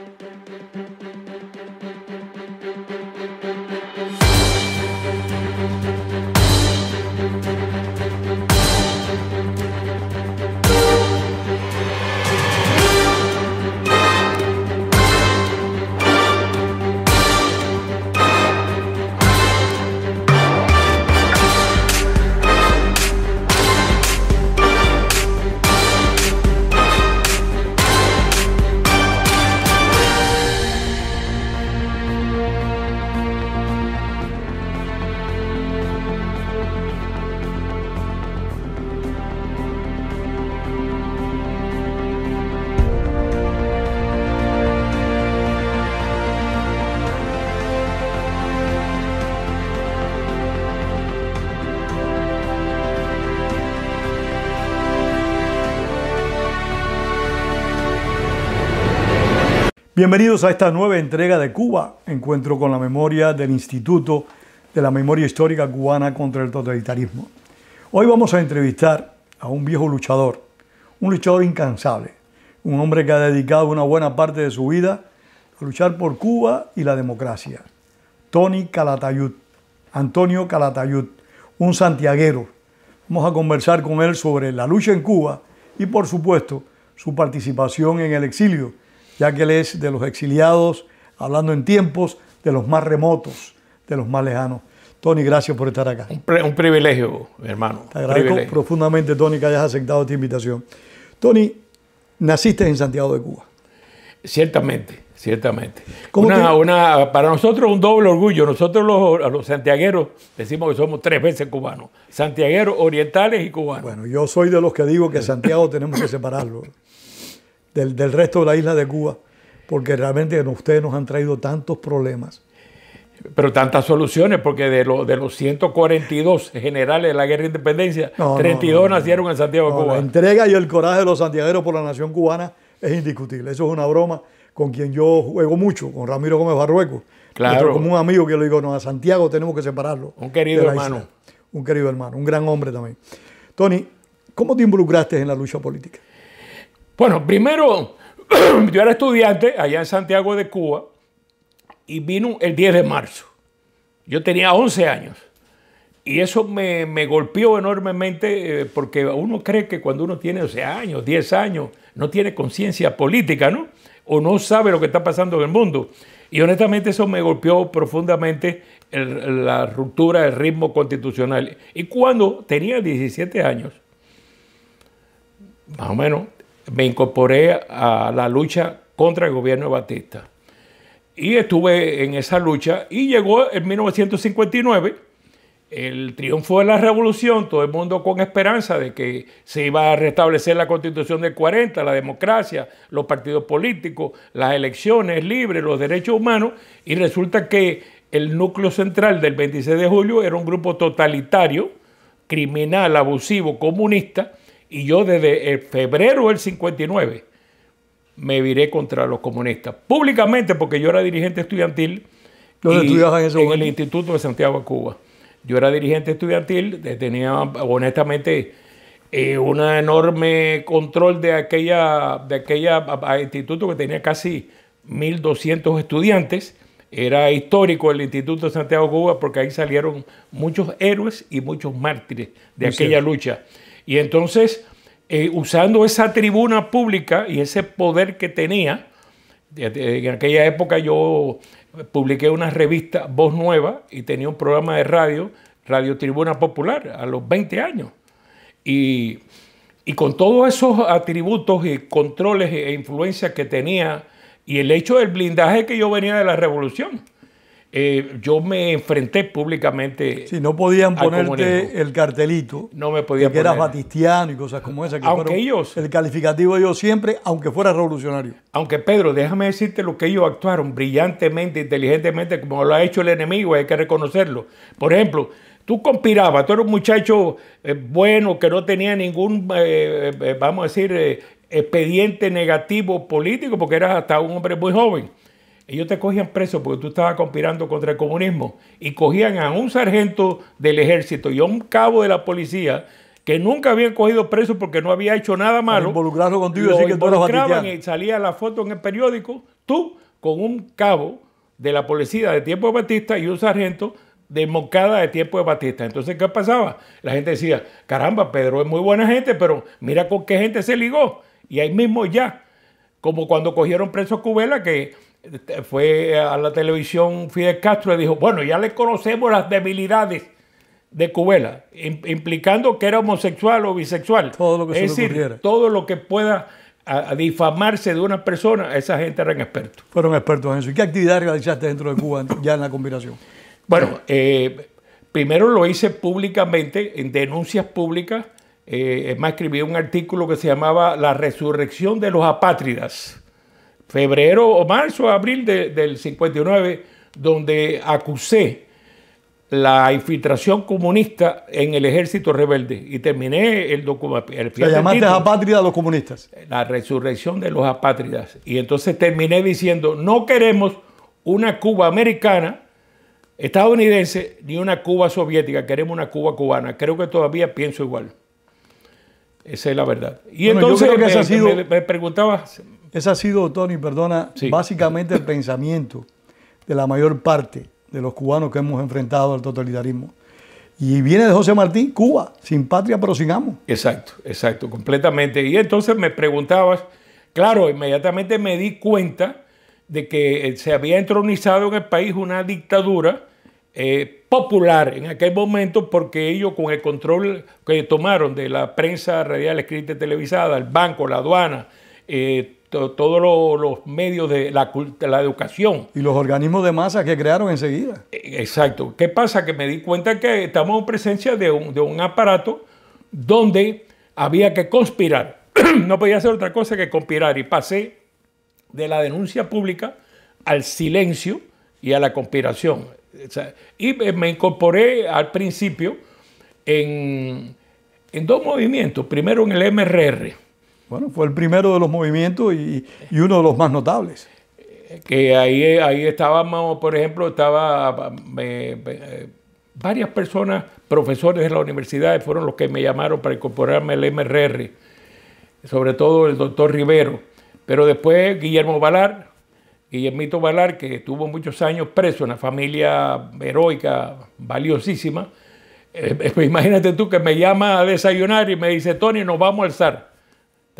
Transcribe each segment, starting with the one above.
Música Bienvenidos a esta nueva entrega de Cuba, encuentro con la memoria del Instituto de la Memoria Histórica Cubana contra el Totalitarismo. Hoy vamos a entrevistar a un viejo luchador, un luchador incansable, un hombre que ha dedicado una buena parte de su vida a luchar por Cuba y la democracia. Tony Calatayud, Antonio Calatayud, un santiaguero. Vamos a conversar con él sobre la lucha en Cuba y por supuesto su participación en el exilio ya que Él es de los exiliados, hablando en tiempos de los más remotos, de los más lejanos. Tony, gracias por estar acá. Un, privilegio, hermano. Te agradezco profundamente, Tony, que hayas aceptado esta invitación. Tony, naciste en Santiago de Cuba. Ciertamente, ciertamente. Una, una, para nosotros un doble orgullo. Nosotros los santiagueros decimos que somos tres veces cubanos. Santiagueros, orientales y cubanos. Bueno, yo soy de los que digo que Santiago tenemos que separarlo del, resto de la isla de Cuba, porque realmente ustedes nos han traído tantos problemas. Pero tantas soluciones, porque de, de los 142 generales de la guerra de independencia, 32 nacieron en Santiago de Cuba. La entrega y el coraje de los santiagueros por la nación cubana es indiscutible. Eso es una broma con quien yo juego mucho, con Ramiro Gómez Barruecos. Claro. Como un amigo que le digo, no, a Santiago tenemos que separarlo. Un querido hermano. Un querido hermano, un gran hombre también. Tony, ¿cómo te involucraste en la lucha política? Bueno, primero, yo era estudiante allá en Santiago de Cuba y vino el 10 de marzo. Yo tenía 11 años. Y eso me, golpeó enormemente eh, porque uno cree que cuando uno tiene 11 años, 10 años, no tiene conciencia política, ¿no? O no sabe lo que está pasando en el mundo. Y honestamente eso me golpeó profundamente la ruptura del ritmo constitucional. Y cuando tenía 17 años, más o menos, me incorporé a la lucha contra el gobierno de Batista. Y estuve en esa lucha y llegó en 1959 el triunfo de la revolución, todo el mundo con esperanza de que se iba a restablecer la constitución del 40, la democracia, los partidos políticos, las elecciones libres, los derechos humanos, y resulta que el núcleo central del 26 de julio era un grupo totalitario, criminal, abusivo, comunista, y yo desde febrero del 59 me viré contra los comunistas, públicamente porque yo era dirigente estudiantil. en el Instituto de Santiago de Cuba. Yo era dirigente estudiantil, tenía honestamente eh, un enorme control de aquella, de aquella instituto que tenía casi 1.200 estudiantes. Era histórico el Instituto de Santiago de Cuba porque ahí salieron muchos héroes y muchos mártires de aquella lucha. Y entonces, eh, usando esa tribuna pública y ese poder que tenía, en aquella época yo publiqué una revista Voz Nueva y tenía un programa de radio, Radio Tribuna Popular, a los 20 años. Y, y con todos esos atributos y controles e influencias que tenía, y el hecho del blindaje que yo venía de la revolución, eh, yo me enfrenté públicamente. Si no podían ponerte el cartelito. No me podían que era eras batistiano y cosas como esas. El calificativo de ellos siempre, aunque fuera revolucionario. Aunque Pedro, déjame decirte lo que ellos actuaron brillantemente, inteligentemente, como lo ha hecho el enemigo, hay que reconocerlo. Por ejemplo, tú conspirabas, tú eras un muchacho eh, bueno que no tenía ningún, eh, vamos a decir, expediente negativo político, porque eras hasta un hombre muy joven ellos te cogían preso porque tú estabas conspirando contra el comunismo y cogían a un sargento del ejército y a un cabo de la policía que nunca habían cogido preso porque no había hecho nada malo. Involucrarlo contigo, que lo involucraban y salía la foto en el periódico, tú con un cabo de la policía de tiempo de Batista y un sargento de Mocada de tiempo de Batista. Entonces, ¿qué pasaba? La gente decía, caramba, Pedro es muy buena gente, pero mira con qué gente se ligó. Y ahí mismo ya, como cuando cogieron preso Cubela, que este, fue a la televisión Fidel Castro y dijo, bueno, ya le conocemos las debilidades de Cubela, implicando que era homosexual o bisexual. Todo lo que se todo lo que pueda difamarse de una persona, esa gente eran expertos. Fueron expertos en eso. ¿Y qué actividad realizaste dentro de Cuba ya en la combinación? Bueno, eh, primero lo hice públicamente, en denuncias públicas. Eh, es más escribí un artículo que se llamaba La resurrección de los apátridas febrero o marzo abril del 59, donde acusé la infiltración comunista en el ejército rebelde y terminé el documento. La llamaste apátrida a los comunistas. La resurrección de los apátridas. Y entonces terminé diciendo, no queremos una Cuba americana, estadounidense, ni una Cuba soviética, queremos una Cuba cubana. Creo que todavía pienso igual. Esa es la verdad. Y entonces que me, preguntaba... Ese ha sido, Tony, perdona, básicamente el pensamiento de la mayor parte de los cubanos que hemos enfrentado al totalitarismo. Y viene de José Martín, Cuba, sin patria pero sin amo. Exacto, exacto, completamente. Y entonces me preguntabas, claro, inmediatamente me di cuenta de que eh, se había entronizado en el país una dictadura eh, popular en aquel momento porque ellos con el control que tomaron de la prensa radial escrita y televisada, el banco, la aduana, eh, todos los, medios de la, educación. Y los organismos de masa que crearon enseguida. E, exacto. ¿Qué pasa? Que me di cuenta que estamos en presencia de un, aparato donde había que conspirar. no podía hacer otra cosa que conspirar. Y pasé de la denuncia pública al silencio y a la conspiración. Y me incorporé al principio en, en dos movimientos. Primero en el MRR, bueno, fue el primero de los movimientos y, uno de los más notables. Que ahí, ahí estábamos, por ejemplo, estaba eh, eh, varias personas, profesores de la universidad, fueron los que me llamaron para incorporarme al MRR, sobre todo el doctor Rivero. Pero después Guillermo Balar, Guillermito Valar, que estuvo muchos años preso, una familia heroica, valiosísima. Eh, pues imagínate tú que me llama a desayunar y me dice, Tony, nos vamos a alzar.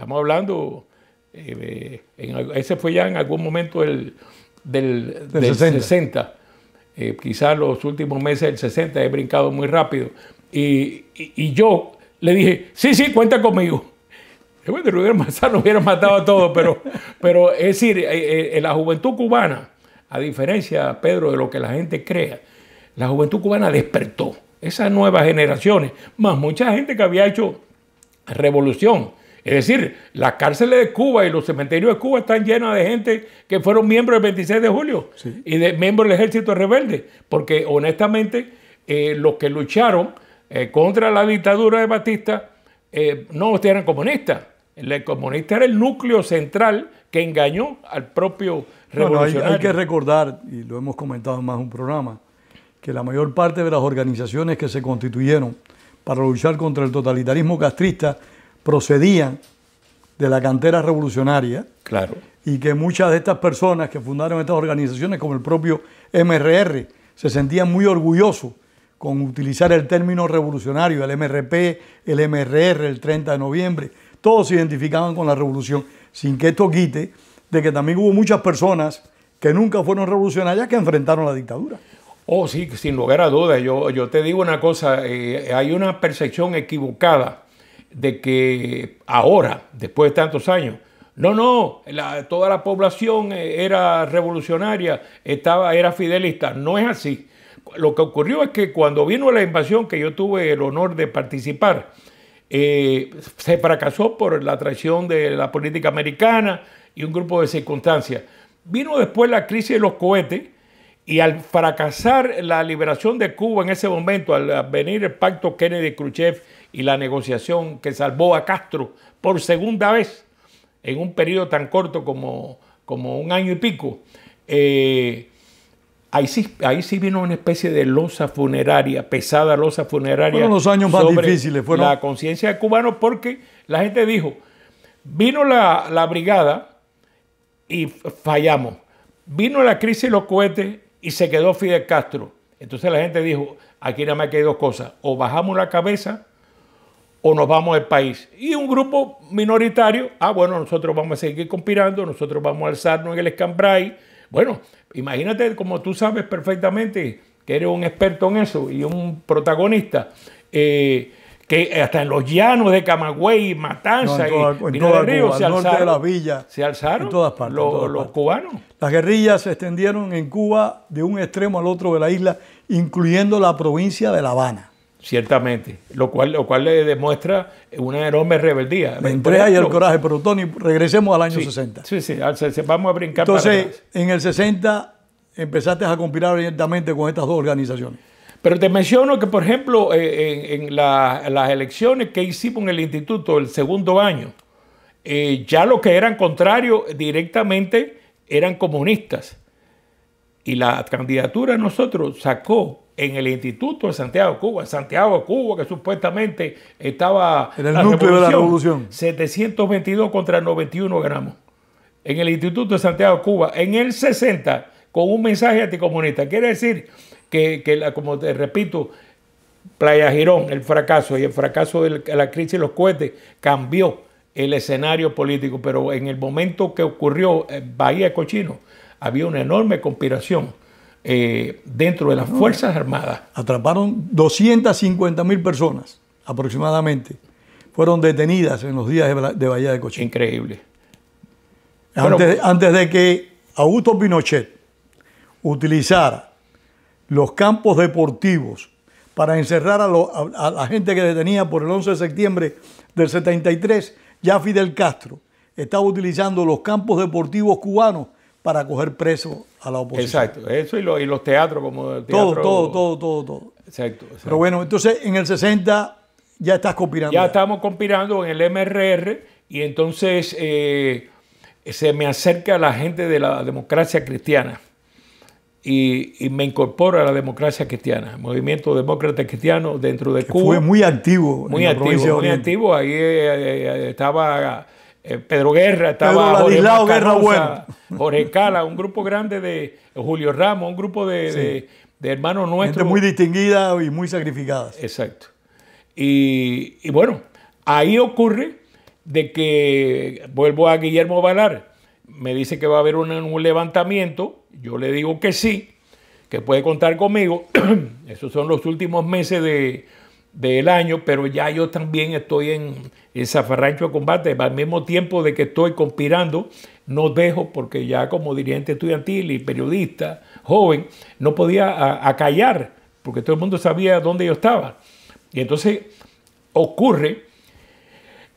Estamos hablando, eh, ese fue ya en algún momento del, 60. Eh, quizás los últimos meses del 60 he brincado muy rápido. Y, yo le dije, sí, sí, cuenta conmigo. Bueno, Rubén lo hubieran matado a todos, pero, pero es decir, eh, la juventud cubana, a diferencia, Pedro, de lo que la gente crea, la juventud cubana despertó esas nuevas generaciones, más mucha gente que había hecho revolución es decir, las cárceles de Cuba y los cementerios de Cuba están llenos de gente que fueron miembros del 26 de julio y de miembros del ejército rebelde, porque honestamente eh, los que lucharon eh, contra la dictadura de Batista eh, no eran comunistas. El comunista era el núcleo central que engañó al propio revolucionario. hay, que recordar, y lo hemos comentado en más un programa, que la mayor parte de las organizaciones que se constituyeron para luchar contra el totalitarismo castrista procedían de la cantera revolucionaria. Claro. Y que muchas de estas personas que fundaron estas organizaciones, como el propio MRR, se sentían muy orgullosos con utilizar el término revolucionario, el MRP, el MRR, el 30 de noviembre. Todos se identificaban con la revolución, sin que esto quite de que también hubo muchas personas que nunca fueron revolucionarias que enfrentaron la dictadura. Oh, sí, sin lugar a dudas. Yo, te digo una cosa, eh, hay una percepción equivocada de que ahora, después de tantos años, no, no, toda la población eh, era revolucionaria, estaba, era fidelista. No es así. Lo que ocurrió es que cuando vino la invasión, que yo tuve el honor de participar, eh, se fracasó por la traición de la política americana y un grupo de circunstancias. Vino después la crisis de los cohetes y al fracasar la liberación de Cuba en ese momento, al venir el pacto Kennedy-Khrushchev, y la negociación que salvó a Castro por segunda vez en un periodo tan corto como, como un año y pico, eh, ahí, sí, ahí sí vino una especie de losa funeraria, pesada losa funeraria. Fueron los años más difíciles, La conciencia de cubanos, porque la gente dijo: vino la, la brigada y fallamos. Vino la crisis y los cohetes y se quedó Fidel Castro. Entonces la gente dijo: aquí nada más que hay dos cosas, o bajamos la cabeza o nos vamos del país. Y un grupo minoritario, ah, bueno, nosotros vamos a seguir conspirando, nosotros vamos a alzarnos en el escambray. Bueno, imagínate, como tú sabes perfectamente, que eres un experto en eso y un protagonista, eh, que hasta en los llanos de Camagüey, Matanza y en se alzaron, se alzaron los cubanos. Las guerrillas se extendieron en Cuba de un extremo al otro de la isla, incluyendo la provincia de La Habana. Ciertamente, lo cual, lo cual le demuestra una enorme rebeldía. La entrega y el coraje, pero Tony, regresemos al año 60. Sí, sí, vamos a brincar. Entonces, en el 60 empezaste a conspirar directamente con estas dos organizaciones. Pero te menciono que, por ejemplo, eh, en, las elecciones que hicimos en el instituto el segundo año, eh, ya los que eran contrarios directamente eran comunistas. Y la candidatura nosotros sacó en el Instituto de Santiago, Cuba, Santiago, Cuba, que supuestamente estaba en el núcleo de la revolución. 722 contra 91 ganamos. En el Instituto de Santiago, de Cuba, en el 60, con un mensaje anticomunista. Quiere decir que, como te repito, Playa Girón, el fracaso y el fracaso de la crisis de los cohetes cambió el escenario político, pero en el momento que ocurrió eh, Bahía de Cochino había una enorme conspiración eh, dentro de las Fuerzas Armadas. Atraparon 250 mil personas aproximadamente. Fueron detenidas en los días de, Bahía de Cochín. Increíble. Antes, de que Augusto Pinochet utilizara los campos deportivos para encerrar a, la gente que detenía por el 11 de septiembre del 73, ya Fidel Castro estaba utilizando los campos deportivos cubanos para coger preso a la oposición. Exacto, eso y, los teatros como teatro, todo, todo, todo, todo, todo. Exacto, Pero bueno, entonces en el 60 ya estás conspirando. Ya, estamos conspirando en el MRR y entonces eh, se me acerca la gente de la democracia cristiana y, me incorpora a la democracia cristiana, movimiento demócrata cristiano dentro de Cuba. Fue muy activo. Muy activo, muy activo. Ahí eh, eh, estaba eh, Pedro Guerra, estaba Pedro Jorge Guerra bueno. Jorge Cala, un grupo grande de Julio Ramos, un grupo de, hermanos nuestros. muy distinguida y muy sacrificada. Exacto. Y, bueno, ahí ocurre de que vuelvo a Guillermo Valar, me dice que va a haber un levantamiento, yo le digo que sí, que puede contar conmigo. Esos son los últimos meses de, del año, pero ya yo también estoy en zafarrancho de combate. Al mismo tiempo de que estoy conspirando, no dejo porque ya como dirigente estudiantil y periodista joven, no podía acallar, porque todo el mundo sabía dónde yo estaba. Y entonces ocurre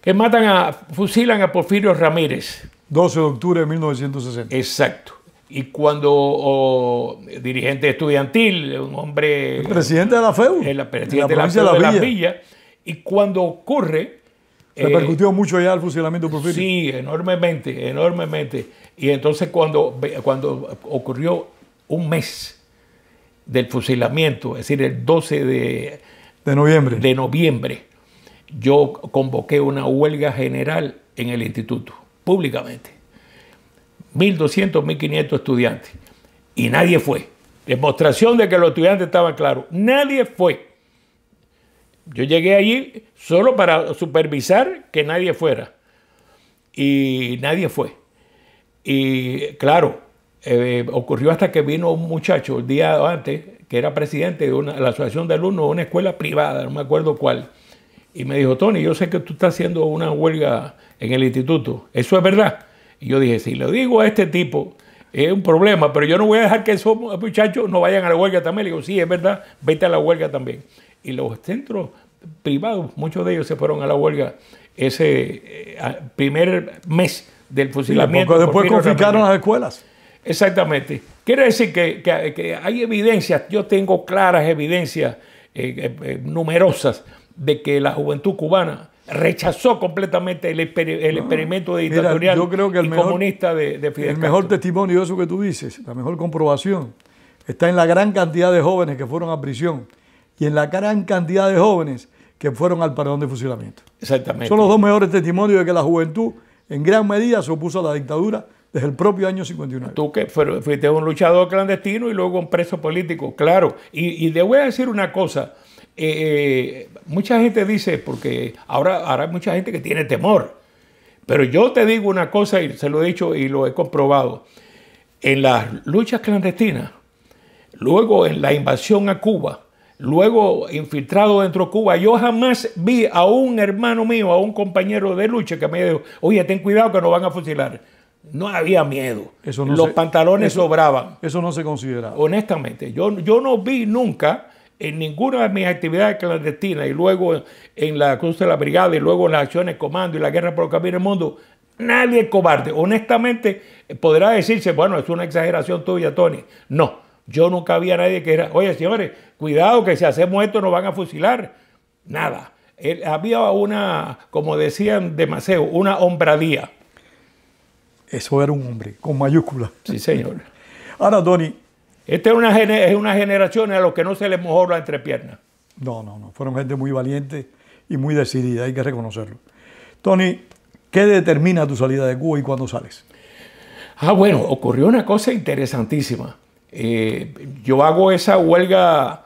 que matan a, fusilan a Porfirio Ramírez. 12 de octubre de 1960. Exacto. Y cuando dirigente estudiantil, un hombre... presidente de la FEU. El presidente de, la de la, Villa. Y cuando ocurre... Repercutió eh, mucho ya el fusilamiento por Sí, enormemente, enormemente. Y entonces cuando, cuando ocurrió un mes del fusilamiento, es decir, el 12 de, de, noviembre. de noviembre, yo convoqué una huelga general en el instituto, públicamente 1.200, 1.500 estudiantes. Y nadie fue. Demostración de que los estudiantes estaban claros. Nadie fue. Yo llegué allí solo para supervisar que nadie fuera. Y nadie fue. Y claro, eh, ocurrió hasta que vino un muchacho el día antes, que era presidente de una, la asociación de alumnos de una escuela privada, no me acuerdo cuál. Y me dijo, Tony, yo sé que tú estás haciendo una huelga en el instituto. Eso es verdad. Y yo dije, si lo digo a este tipo, es un problema, pero yo no voy a dejar que esos muchachos no vayan a la huelga también. Le digo, sí, es verdad, vete a la huelga también. Y los centros privados, muchos de ellos se fueron a la huelga ese eh, primer mes del fusilamiento. porque después confiscaron las escuelas. Exactamente. Quiere decir que, hay evidencias, yo tengo claras evidencias eh, eh, numerosas de que la juventud cubana rechazó completamente el, experimento de dictatorial yo creo que el y comunista de, Fidel El mejor testimonio de eso que tú dices, la mejor comprobación, está en la gran cantidad de jóvenes que fueron a prisión y en la gran cantidad de jóvenes que fueron al parón de fusilamiento. Exactamente. Son los dos mejores testimonios de que la juventud en gran medida se opuso a la dictadura desde el propio año 59. Tú que fuiste un luchador clandestino y luego un preso político, claro. Y, y te voy a decir una cosa, eh, eh, mucha gente dice, porque ahora, hay mucha gente que tiene temor, pero yo te digo una cosa y se lo he dicho y lo he comprobado. En las luchas clandestinas, luego en la invasión a Cuba, luego infiltrado dentro de Cuba, yo jamás vi a un hermano mío, a un compañero de lucha que me dijo, oye, ten cuidado que nos van a fusilar. No había miedo. Eso Los pantalones sobraban. Eso no se consideraba. Honestamente, yo, yo no vi nunca en ninguna de mis actividades clandestinas y luego en la Cruz de la Brigada y luego en las acciones comando y la guerra por el el del mundo, nadie es cobarde. Honestamente, podrá decirse, bueno, es una exageración tuya, Tony. No, yo nunca había nadie que era, oye, señores, cuidado que si hacemos esto nos van a fusilar. Nada. Había una, como decían demasiado una hombradía. Eso era un hombre, con mayúscula. Sí, señor. Ahora, Tony, esta es una, es generación a los que no se les mojó la entrepierna. No, no, no. Fueron gente muy valiente y muy decidida, hay que reconocerlo. Tony, ¿qué determina tu salida de Cuba y cuándo sales? Ah, bueno, ocurrió una cosa interesantísima. Eh, yo hago esa huelga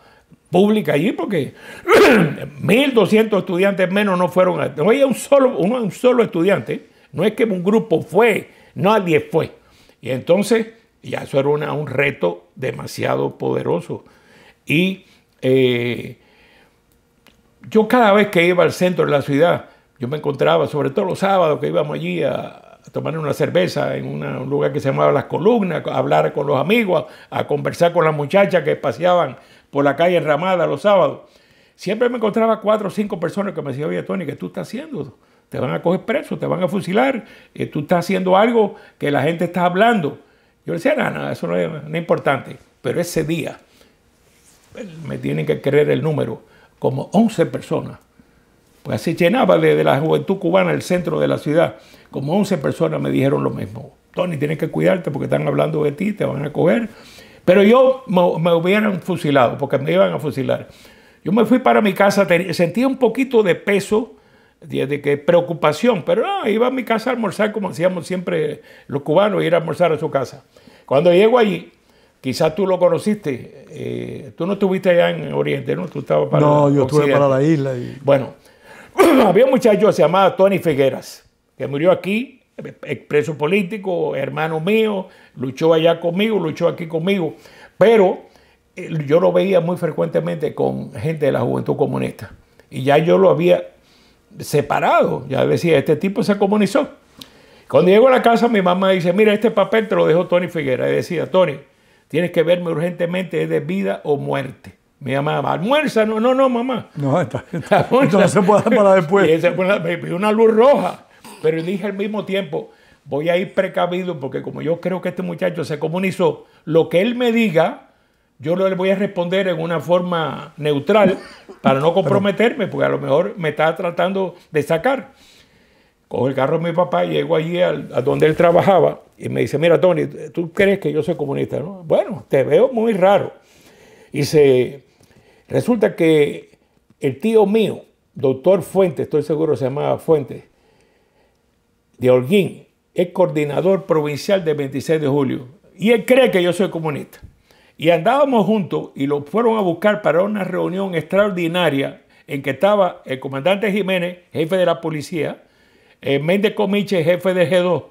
pública allí porque 1.200 estudiantes menos no fueron. No hay un solo, un solo estudiante. No es que un grupo fue, nadie fue. Y entonces y eso era un reto demasiado poderoso. Y eh, yo cada vez que iba al centro de la ciudad, yo me encontraba, sobre todo los sábados que íbamos allí a, tomar una cerveza en un lugar que se llamaba Las Columnas, a hablar con los amigos, a, conversar con las muchachas que paseaban por la calle Ramada los sábados. Siempre me encontraba cuatro o cinco personas que me decían, oye, Tony, ¿qué tú estás haciendo? Te van a coger preso, te van a fusilar, eh, tú estás haciendo algo que la gente está hablando. Yo decía, no, no, eso no es, importante. Pero ese día pues, me tienen que creer el número, como 11 personas. Pues así llenaba de, la juventud cubana el centro de la ciudad. Como 11 personas me dijeron lo mismo. Tony, tienes que cuidarte porque están hablando de ti, te van a coger. Pero yo me, me hubieran fusilado, porque me iban a fusilar. Yo me fui para mi casa, sentía un poquito de peso de que preocupación, pero no, iba a mi casa a almorzar como hacíamos siempre los cubanos, ir a almorzar a su casa. Cuando llego allí, quizás tú lo conociste, eh, tú no estuviste allá en Oriente, ¿no? Tú estabas para No, yo estuve para la isla. Bueno, había un muchacho que se llamaba Tony Figueras, que murió aquí, expreso político, hermano mío, luchó allá conmigo, luchó aquí conmigo, pero eh, yo lo veía muy frecuentemente con gente de la juventud comunista. Y ya yo lo había separado. Ya decía, este tipo se comunizó. Cuando llego a la casa, mi mamá dice, mira, este papel te lo dejó Tony Figuera. Y decía, Tony, tienes que verme urgentemente, es de vida o muerte. Mi mamá, almuerza, no, no, no, mamá. No, está, está esto no se puede para después. Y una, luz roja. Pero dije al mismo tiempo, voy a ir precavido porque como yo creo que este muchacho se comunizó, lo que él me diga, yo le voy a responder en una forma neutral para no comprometerme, porque a lo mejor me está tratando de sacar. Cojo el carro de mi papá, y llego allí a donde él trabajaba y me dice, mira Tony, ¿tú crees que yo soy comunista? Bueno, te veo muy raro. Y se, resulta que el tío mío, doctor Fuentes, estoy seguro se llamaba Fuentes, de Holguín, es coordinador provincial del 26 de julio. Y él cree que yo soy comunista. Y andábamos juntos y lo fueron a buscar para una reunión extraordinaria en que estaba el comandante Jiménez, jefe de la policía, eh, Méndez Comiche, jefe de G2,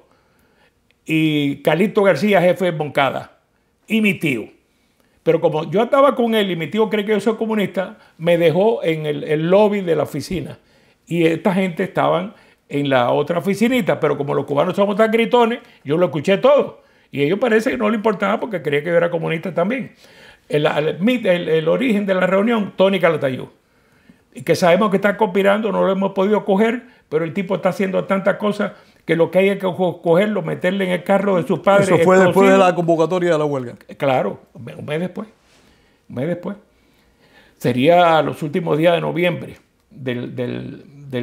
y Calito García, jefe de Moncada, y mi tío. Pero como yo estaba con él y mi tío cree que yo soy comunista, me dejó en el, el lobby de la oficina. Y esta gente estaban en la otra oficinita, pero como los cubanos somos tan gritones, yo lo escuché todo. Y ellos parece que no le importaba porque creía que yo era comunista también. El, el, origen de la reunión, Tony Calatayud. Y que sabemos que está conspirando, no lo hemos podido coger, pero el tipo está haciendo tantas cosas que lo que hay es que cogerlo, meterle en el carro de sus padres. Eso fue después de la convocatoria de la huelga. Claro, un mes después. Un mes después. Sería los últimos días de noviembre del,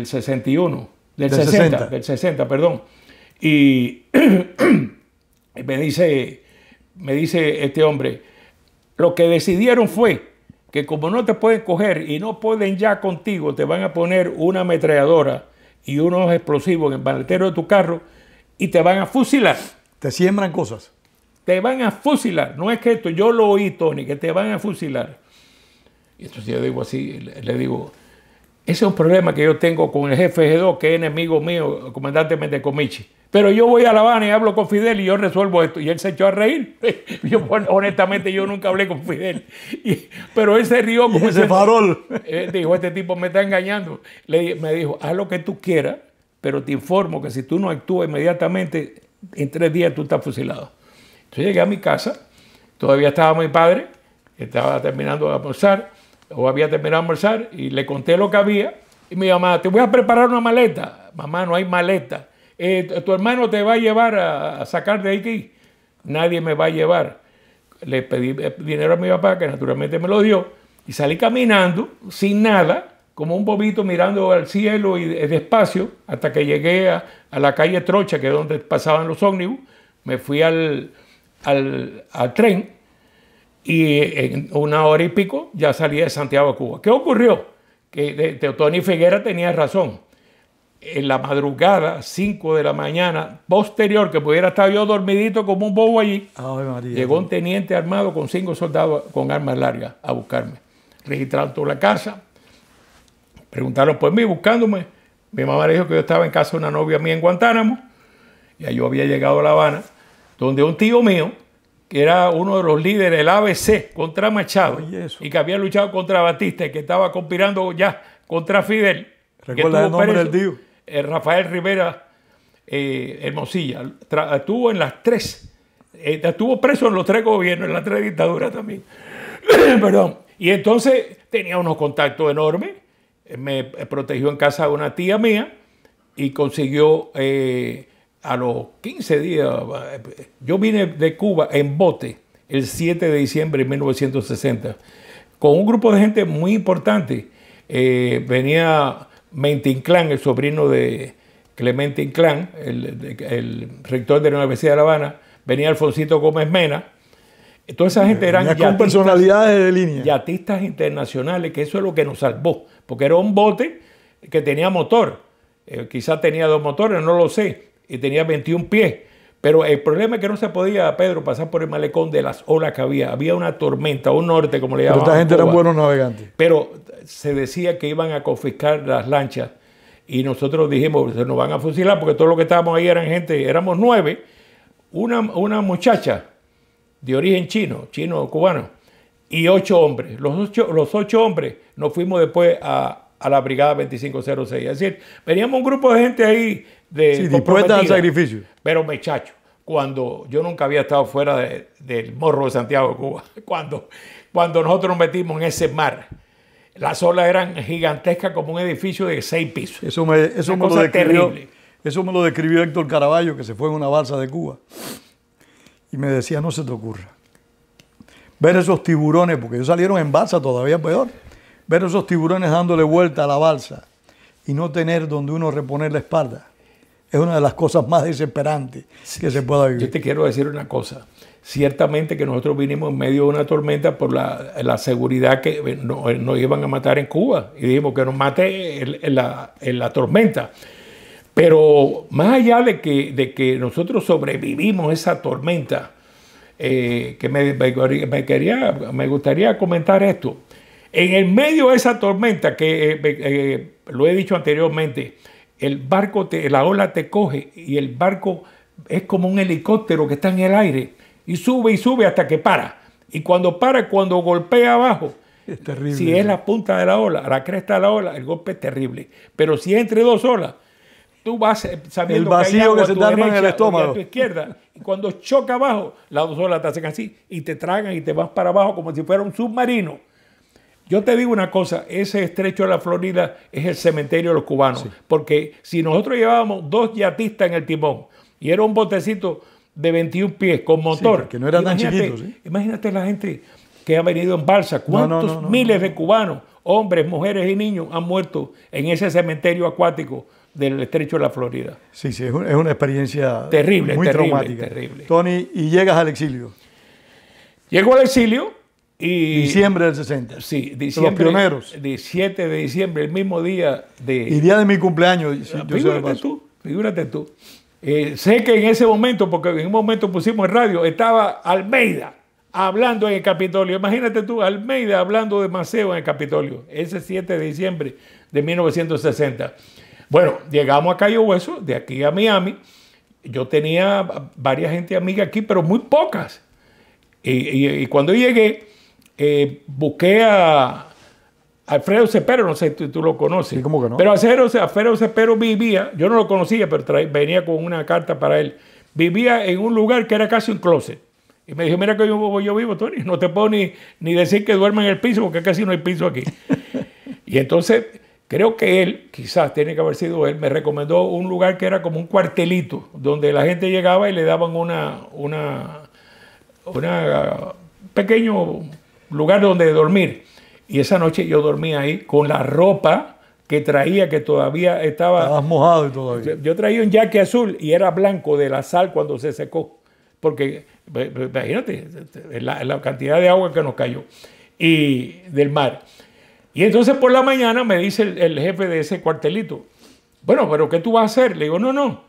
61, del, 60, 60, del 60, perdón. Y me dice, me dice este hombre, lo que decidieron fue que como no te pueden coger y no pueden ya contigo, te van a poner una ametralladora y unos explosivos en el maletero de tu carro y te van a fusilar. Te siembran cosas. Te van a fusilar. No es que esto, yo lo oí, Tony, que te van a fusilar. Y entonces yo digo así, le digo, ese es un problema que yo tengo con el jefe G2, que es enemigo mío, comandante Mendecomichi pero yo voy a La Habana y hablo con Fidel y yo resuelvo esto. Y él se echó a reír. honestamente, yo nunca hablé con Fidel. pero él se rió como ese farol. Eh, dijo, este tipo me está engañando. me dijo, haz lo que tú quieras, pero te informo que si tú no actúas inmediatamente, en tres días tú estás fusilado. Entonces llegué a mi casa, todavía estaba mi padre, estaba terminando de almorzar, o había terminado de almorzar, y le conté lo que había. Y mi mamá, te voy a preparar una maleta. Mamá, no hay maleta eh, tu hermano te va a llevar a, sacar de aquí. Nadie me va a llevar. Le pedí eh, dinero a mi papá, que naturalmente me lo dio, y salí caminando sin nada, como un bobito mirando al cielo y despacio, hasta que llegué a, la calle Trocha, que es donde pasaban los ómnibus. Me fui al, tren y eh, en una hora y pico ya salí de Santiago a Cuba. ¿Qué ocurrió? Que Teotoni Figuera tenía razón en la madrugada, 5 de la mañana, posterior, que pudiera estar yo dormidito como un bobo allí, llegó un teniente armado con cinco soldados con armas largas a buscarme. Registraron toda la casa, preguntaron por mí, buscándome. Mi mamá le dijo que yo estaba en casa de una novia mía en Guantánamo, y ahí yo había llegado a La Habana, donde un tío mío, que era uno de los líderes del ABC contra Machado, y que había luchado contra Batista y que estaba conspirando ya contra Fidel, Recuerda el nombre del tío. Eh, Rafael Rivera Hermosilla. Eh, estuvo en las tres, eh, estuvo preso en los tres gobiernos, en las tres dictaduras también. Perdón. Y entonces tenía unos contactos enormes. Me protegió en casa de una tía mía y consiguió a los 15 días. Yo vine de Cuba en bote el 7 de diciembre de 1960 con un grupo de gente muy importante. venía Mente el sobrino de Clemente Inclán, el, rector de la Universidad de La Habana, venía Alfonsito Gómez Mena. Toda esa gente eran personalidades de línea. yatistas internacionales, que eso es lo que nos salvó, porque era un bote que tenía motor, eh, quizás tenía dos motores, no lo sé, y tenía 21 pies pero el problema es que no se podía, Pedro, pasar por el malecón de las olas que había. Había una tormenta, un norte, como le llamaban. Pero esta gente eran buenos navegantes. Pero se decía que iban a confiscar las lanchas. Y nosotros dijimos, se nos van a fusilar, porque todos los que estábamos ahí eran gente, éramos nueve. Una, una muchacha de origen chino, chino cubano, y ocho hombres. Los los ocho hombres nos fuimos después a, a la Brigada 2506. Es decir, veníamos un grupo de gente ahí de sí, al sacrificio. Pero me chacho, cuando yo nunca había estado fuera del morro de Santiago de Cuba, cuando, cuando nosotros nos metimos en ese mar, las olas eran gigantescas como un edificio de seis pisos. Eso me, eso lo describió, terrible. Eso me lo describió Héctor Caraballo, que se fue en una balsa de Cuba. Y me decía, no se te ocurra. Ver esos tiburones, porque ellos salieron en balsa todavía peor ver esos tiburones dándole vuelta a la balsa y no tener donde uno reponer la espalda. Es una de las cosas más desesperantes que se pueda vivir. Yo te quiero decir una cosa. Ciertamente que nosotros vinimos en medio de una tormenta por la, seguridad que eh, eh, nos, iban a matar en Cuba. Y dijimos que nos mate en, la, tormenta. Pero más allá de que, nosotros sobrevivimos esa tormenta, eh, que quería, me gustaría comentar esto. En el medio de esa tormenta, que eh, eh, lo he dicho anteriormente, el barco, la ola te coge y el barco es como un helicóptero que está en el aire y sube y sube hasta que para. Y cuando para, cuando golpea abajo, si es la punta de la ola, la cresta de la ola, el golpe es terrible. Pero si entre dos olas, tú vas eh, sabiendo que, hay agua que se en el estómago. A tu izquierda. Y cuando choca abajo, las dos olas te hacen así y te tragan y te vas para abajo como si fuera un submarino. Yo te digo una cosa, ese estrecho de la Florida es el cementerio de los cubanos, porque si nosotros llevábamos dos yatistas en el timón y era un botecito de 21 pies con motor, que no eran tan chiquitos. imagínate la gente que ha venido en balsa, cuántos miles de cubanos, hombres, mujeres y niños han muerto en ese cementerio acuático del estrecho de la Florida. Sí, sí, es, una experiencia terrible, muy traumática. Tony, y llegas al exilio. Llego al exilio diciembre del 60. Sí, diciembre. Los pioneros. 17 de diciembre, el mismo día de. Y día de mi cumpleaños. Si figúrate tú, figúrate tú. Eh, sé que en ese momento, porque en un momento pusimos en radio, estaba Almeida hablando en el Capitolio. Imagínate tú, Almeida hablando de Maceo en el Capitolio, ese 7 de diciembre de 1960. Bueno, llegamos a Cayo Hueso, de aquí a Miami. Yo tenía varias gente amiga aquí, pero muy pocas. y cuando llegué, eh, busqué a Alfredo Cepero, no sé si tú, lo conoces. Pero Alfredo, Cepero vivía, yo no lo conocía, pero venía con una carta para él. Vivía en un lugar que era casi un closet. Y me dijo, mira que yo, yo vivo, Tony, no te puedo ni, decir que duerma en el piso, porque casi no hay piso aquí. y entonces, creo que él, quizás tiene que haber sido él, me recomendó un lugar que era como un cuartelito, donde la gente llegaba y le daban una, una, una pequeño lugar donde dormir. Y esa noche yo dormí ahí con la ropa que traía, que todavía estaba... mojado todavía. Yo traía un jaque azul y era blanco de la sal cuando se secó. Porque, imagínate, la, cantidad de agua que nos cayó y del mar. Y entonces por la mañana me dice el, jefe de ese cuartelito, bueno, pero ¿qué tú vas a hacer? Le digo, no, no.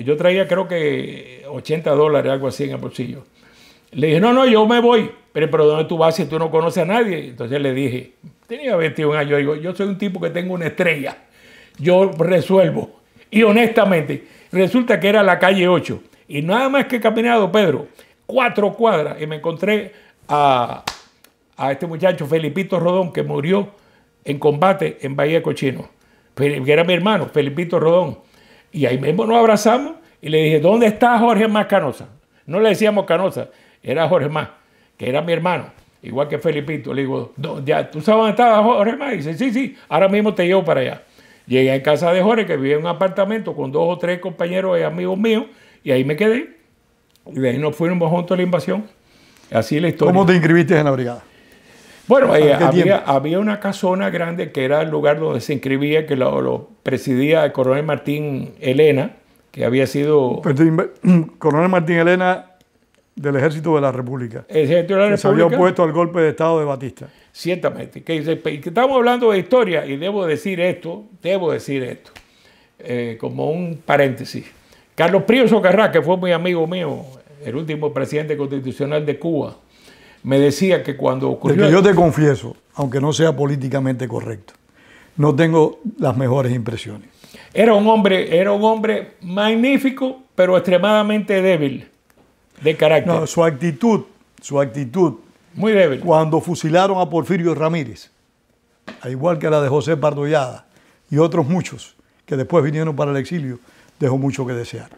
Yo traía creo que 80 dólares, algo así en el bolsillo. Le dije, no, no, yo me voy pero, pero ¿dónde tú vas si tú no conoces a nadie? Entonces le dije, tenía 21 años, yo digo, yo soy un tipo que tengo una estrella, yo resuelvo. Y honestamente, resulta que era la calle 8. Y nada más que he caminado, Pedro, cuatro cuadras y me encontré a, a este muchacho, Felipito Rodón, que murió en combate en Bahía Cochino, que era mi hermano, Felipito Rodón. Y ahí mismo nos abrazamos y le dije, ¿dónde está Jorge Más Canosa? No le decíamos Canosa, era Jorge Más que era mi hermano, igual que Felipito. Le digo, ya, ¿tú sabes dónde Jorge dice, sí, sí, ahora mismo te llevo para allá. Llegué a casa de Jorge, que vivía en un apartamento con dos o tres compañeros y amigos míos, y ahí me quedé. Y de ahí nos fuimos juntos a la invasión. Así es la historia. ¿Cómo te inscribiste en la brigada? Bueno, había, una casona grande que era el lugar donde se inscribía, que lo, presidía el coronel Martín Elena, que había sido... coronel Martín Elena del Ejército de la República. que Se había opuesto al golpe de Estado de Batista. Ciertamente. Que, estamos hablando de historia y debo decir esto, debo decir esto, eh, como un paréntesis. Carlos Prío Socarrá, que fue muy amigo mío, el último presidente constitucional de Cuba, me decía que cuando ocurrió... Que yo te confieso, aunque no sea políticamente correcto, no tengo las mejores impresiones. Era un hombre, era un hombre magnífico, pero extremadamente débil. De carácter. No, su actitud, su actitud. Muy débil. Cuando fusilaron a Porfirio Ramírez, al igual que la de José Pardollada y otros muchos que después vinieron para el exilio, dejó mucho que desear.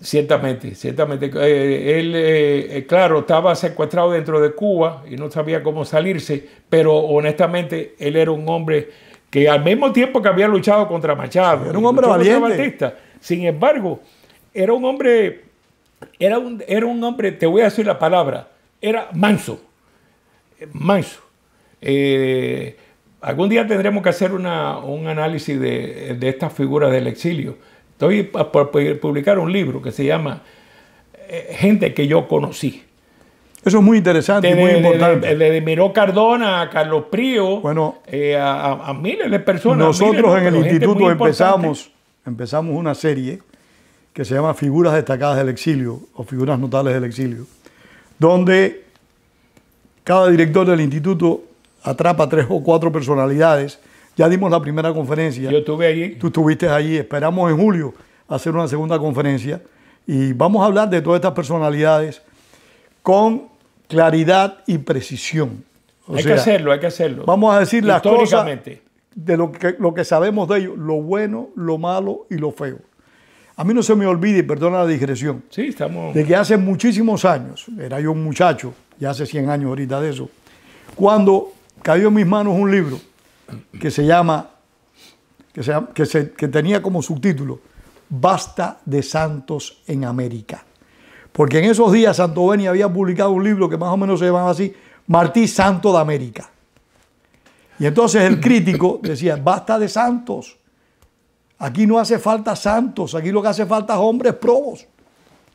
Ciertamente, ciertamente. Eh, él, eh, eh, claro, estaba secuestrado dentro de Cuba y no sabía cómo salirse, pero honestamente él era un hombre que al mismo tiempo que había luchado contra Machado, era un hombre valiente. sin embargo, era un hombre era un, era un hombre, te voy a decir la palabra, era manso, manso. Eh, algún día tendremos que hacer un análisis de, estas figuras del exilio. Estoy por publicar un libro que se llama eh, Gente que yo conocí. Eso es muy interesante y muy importante. le de Miró Cardona a Carlos Prío, bueno, eh, a, miles de personas. Nosotros en el instituto empezamos, empezamos una serie que se llama Figuras destacadas del exilio o Figuras notables del exilio, donde cada director del instituto atrapa tres o cuatro personalidades. Ya dimos la primera conferencia. Yo estuve allí. Tú estuviste allí. Esperamos en julio hacer una segunda conferencia y vamos a hablar de todas estas personalidades con claridad y precisión. hay que hacerlo, hay que hacerlo. Vamos a decir las cosas de lo que, lo que sabemos de ellos, lo bueno, lo malo y lo feo. A mí no se me olvide, y perdona la digresión, de que hace muchísimos años, era yo un muchacho, ya hace 100 años ahorita de eso, cuando cayó en mis manos un libro que se llama, que, que, se, que tenía como subtítulo, Basta de Santos en América. Porque en esos días Santo Beni había publicado un libro que más o menos se llamaba así, Martí Santo de América. Y entonces el crítico decía, basta de santos, Aquí no hace falta santos, aquí lo que hace falta es hombres probos,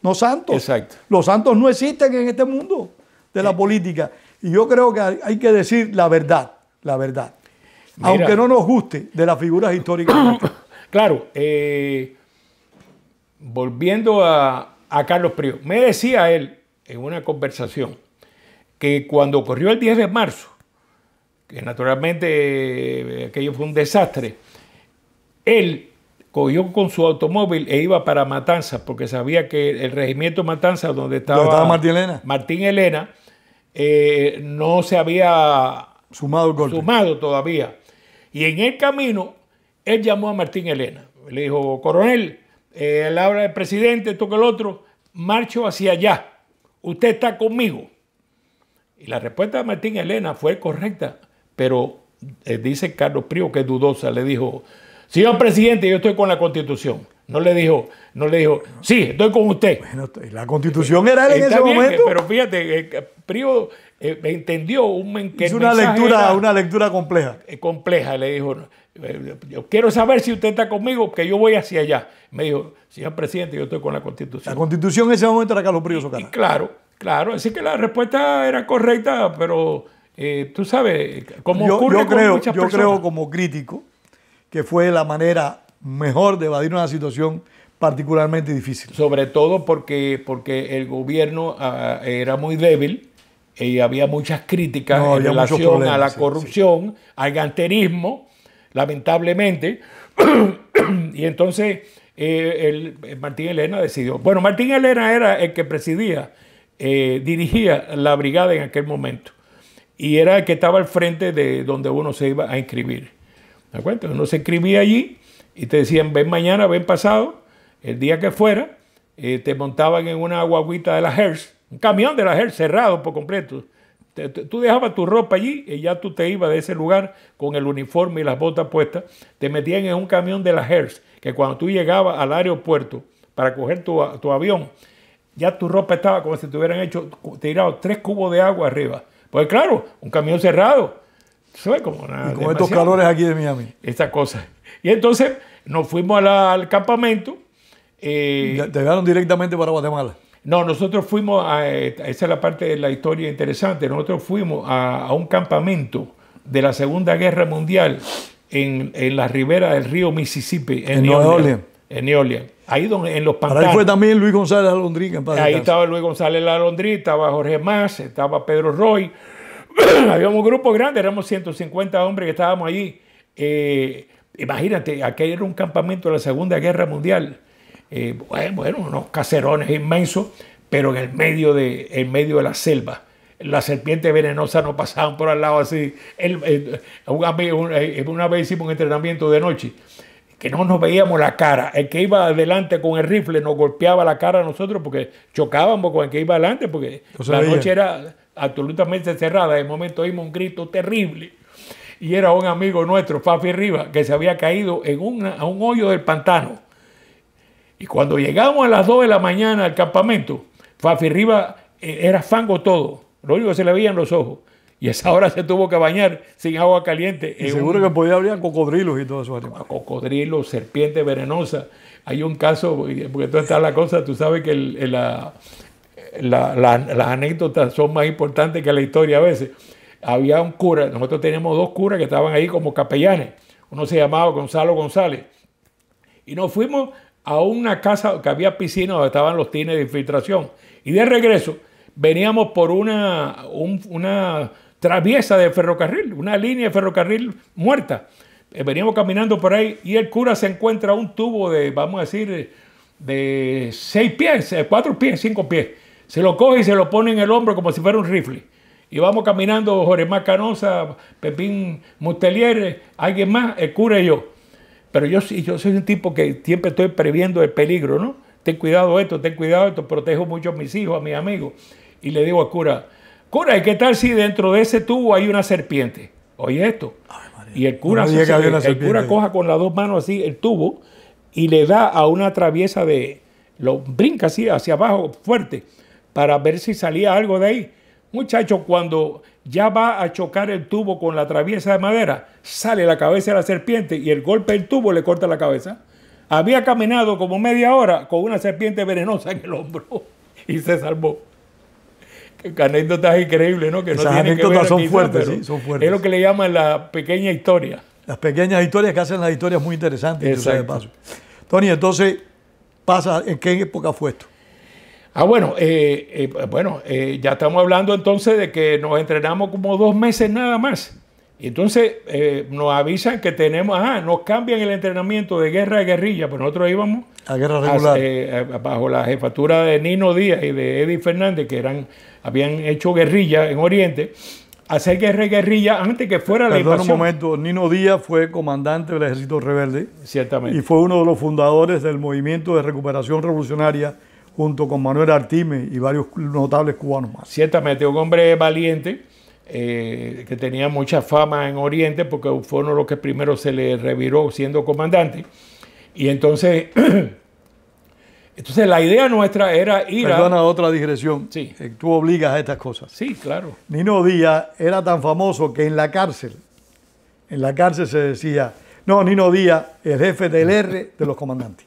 no santos. Exacto. Los santos no existen en este mundo de la política. Y yo creo que hay que decir la verdad, la verdad. Aunque no nos guste de las figuras históricas. claro, eh, volviendo a, Carlos Prío, me decía él en una conversación que cuando ocurrió el 10 de marzo, que naturalmente eh, aquello fue un desastre, él cogió con su automóvil e iba para Matanzas, porque sabía que el regimiento Matanzas, donde estaba, Martín Elena, Martín Elena eh, no se había sumado, todavía. Y en el camino, él llamó a Martín Elena. Le dijo, coronel, eh, la habla del presidente, esto que el otro, marcho hacia allá. Usted está conmigo. Y la respuesta de Martín Elena fue correcta, pero eh, dice Carlos Prío que es dudosa. Le dijo, Señor presidente, yo estoy con la constitución. No le dijo, no le dijo, sí, estoy con usted. la constitución era él en ese momento. Pero fíjate, eh, Prío eh, entendió un que Es una lectura, una lectura compleja. Eh, compleja, le dijo, yo quiero saber si usted está conmigo, que yo voy hacia allá. Me dijo, señor presidente, yo estoy con la constitución. La constitución en ese momento era Carlos Prío Socana. claro, claro, así que la respuesta era correcta, pero tú sabes, como ocurre yo, creo, Yo creo como crítico que fue la manera mejor de evadir una situación particularmente difícil. Sobre todo porque, porque el gobierno ah, era muy débil y había muchas críticas en relación a la corrupción, al ganterismo, lamentablemente. y entonces eh, eh, Martín Elena decidió. Bueno, Martín Elena era el que presidía, eh, dirigía la brigada en aquel momento y era el que estaba al frente de donde uno se iba a inscribir. ¿Te acuerdas? Uno se escribía allí y te decían, ven mañana, ven pasado, el día que fuera, eh, te montaban en una guaguita de la Hertz, un camión de la Hertz cerrado por completo. tú dejabas tu ropa allí y ya tú te ibas de ese lugar con el uniforme y las botas puestas. Te metían en un camión de la Hertz, que cuando tú llegabas al aeropuerto para coger tu, tu avión, ya tu ropa estaba como si te hubieran hecho, tirado tres cubos de agua arriba. Pues claro, un camión cerrado como nada. Y con estos calores aquí de Miami. Estas cosas. Y entonces nos fuimos al campamento. Eh, ¿Te llevaron directamente para Guatemala? No, nosotros fuimos a. Eh, esa es la parte de la historia interesante. Nosotros fuimos a, un campamento de la Segunda Guerra Mundial en, la ribera del río Mississippi, en, New Orleans. En New Orleans. Ahí donde, en los ahí fue también Luis González Alondrí. ahí estaba Luis González Alondrí, estaba Jorge Más, estaba Pedro Roy. un grupo grande, éramos 150 hombres que estábamos allí. Eh, imagínate, aquel era un campamento de la Segunda Guerra Mundial. Eh, bueno, unos caserones inmensos, pero en el medio de, en medio de la selva. Las serpientes venenosas no pasaban por al lado así. Eh, una, vez hicimos un entrenamiento de noche que no nos veíamos la cara. El que iba adelante con el rifle nos golpeaba la cara a nosotros porque chocábamos con el que iba adelante porque la noche era absolutamente cerrada. De momento oímos un grito terrible. Y era un amigo nuestro, Fafi Riva, que se había caído en a un hoyo del pantano. Y cuando llegamos a las 2 de la mañana al campamento, Fafi Riva, eh, era fango todo. Lo único que se le veían los ojos. Y a esa hora se tuvo que bañar sin agua caliente. Y seguro que podía haber cocodrilos y todo eso. Ah, cocodrilos, serpiente venenosa. Hay un caso, porque toda está la cosa, tú sabes que la, las anécdotas son más importantes que la historia a veces. Había un cura, nosotros teníamos dos curas que estaban ahí como capellanes. Uno se llamaba Gonzalo González. Y nos fuimos a una casa que había piscina donde estaban los tines de infiltración. Y de regreso veníamos por una, una traviesa de ferrocarril, una línea de ferrocarril muerta. Eh, veníamos caminando por ahí y el cura se encuentra un tubo de, vamos a decir, de seis pies, eh, cuatro pies, cinco pies, se lo coge y se lo pone en el hombro como si fuera un rifle. Y vamos caminando, Jorema Canosa, Pepín Mustelier, alguien más, el cura y yo. Pero yo, yo soy un tipo que siempre estoy previendo el peligro, ¿no? Ten cuidado esto, ten cuidado esto, protejo mucho a mis hijos, a mis amigos. Y le digo al cura, cura, ¿y qué tal si dentro de ese tubo hay una serpiente? Oye esto. y el cura, el, cura coja con las dos manos así el tubo y le da a una traviesa de, lo brinca así hacia abajo fuerte para ver si salía algo de ahí. muchacho, cuando ya va a chocar el tubo con la traviesa de madera, sale la cabeza de la serpiente y el golpe del tubo le corta la cabeza. Había caminado como media hora con una serpiente venenosa en el hombro y se salvó. anécdotas increíbles, ¿no? Que anécdotas son fuertes, sí, son fuertes. Es lo que le llaman la pequeña historia. Las pequeñas historias que hacen las historias muy interesantes, de paso. Tony, entonces, pasa, ¿en qué época fue esto? Ah, bueno, eh, eh, bueno, eh, ya estamos hablando entonces de que nos entrenamos como dos meses nada más. Y entonces nos avisan que tenemos, ah, nos cambian el entrenamiento de guerra a guerrilla, pues nosotros íbamos a guerra regular. bajo la jefatura de Nino Díaz y de Eddie Fernández, que eran, habían hecho guerrilla en Oriente, a hacer guerra a guerrilla antes que fuera la invasión. un momento, Nino Díaz fue comandante del ejército rebelde. Ciertamente. Y fue uno de los fundadores del movimiento de recuperación revolucionaria junto con Manuel Artime y varios notables cubanos más. Ciertamente, un hombre valiente eh, que tenía mucha fama en Oriente porque fue uno de los que primero se le reviró siendo comandante. Y entonces, entonces la idea nuestra era ir Perdona a... otra digresión. Sí. Eh, tú obligas a estas cosas. Sí, claro. Nino Díaz era tan famoso que en la cárcel, en la cárcel se decía, no, Nino Díaz, el jefe del R de los comandantes.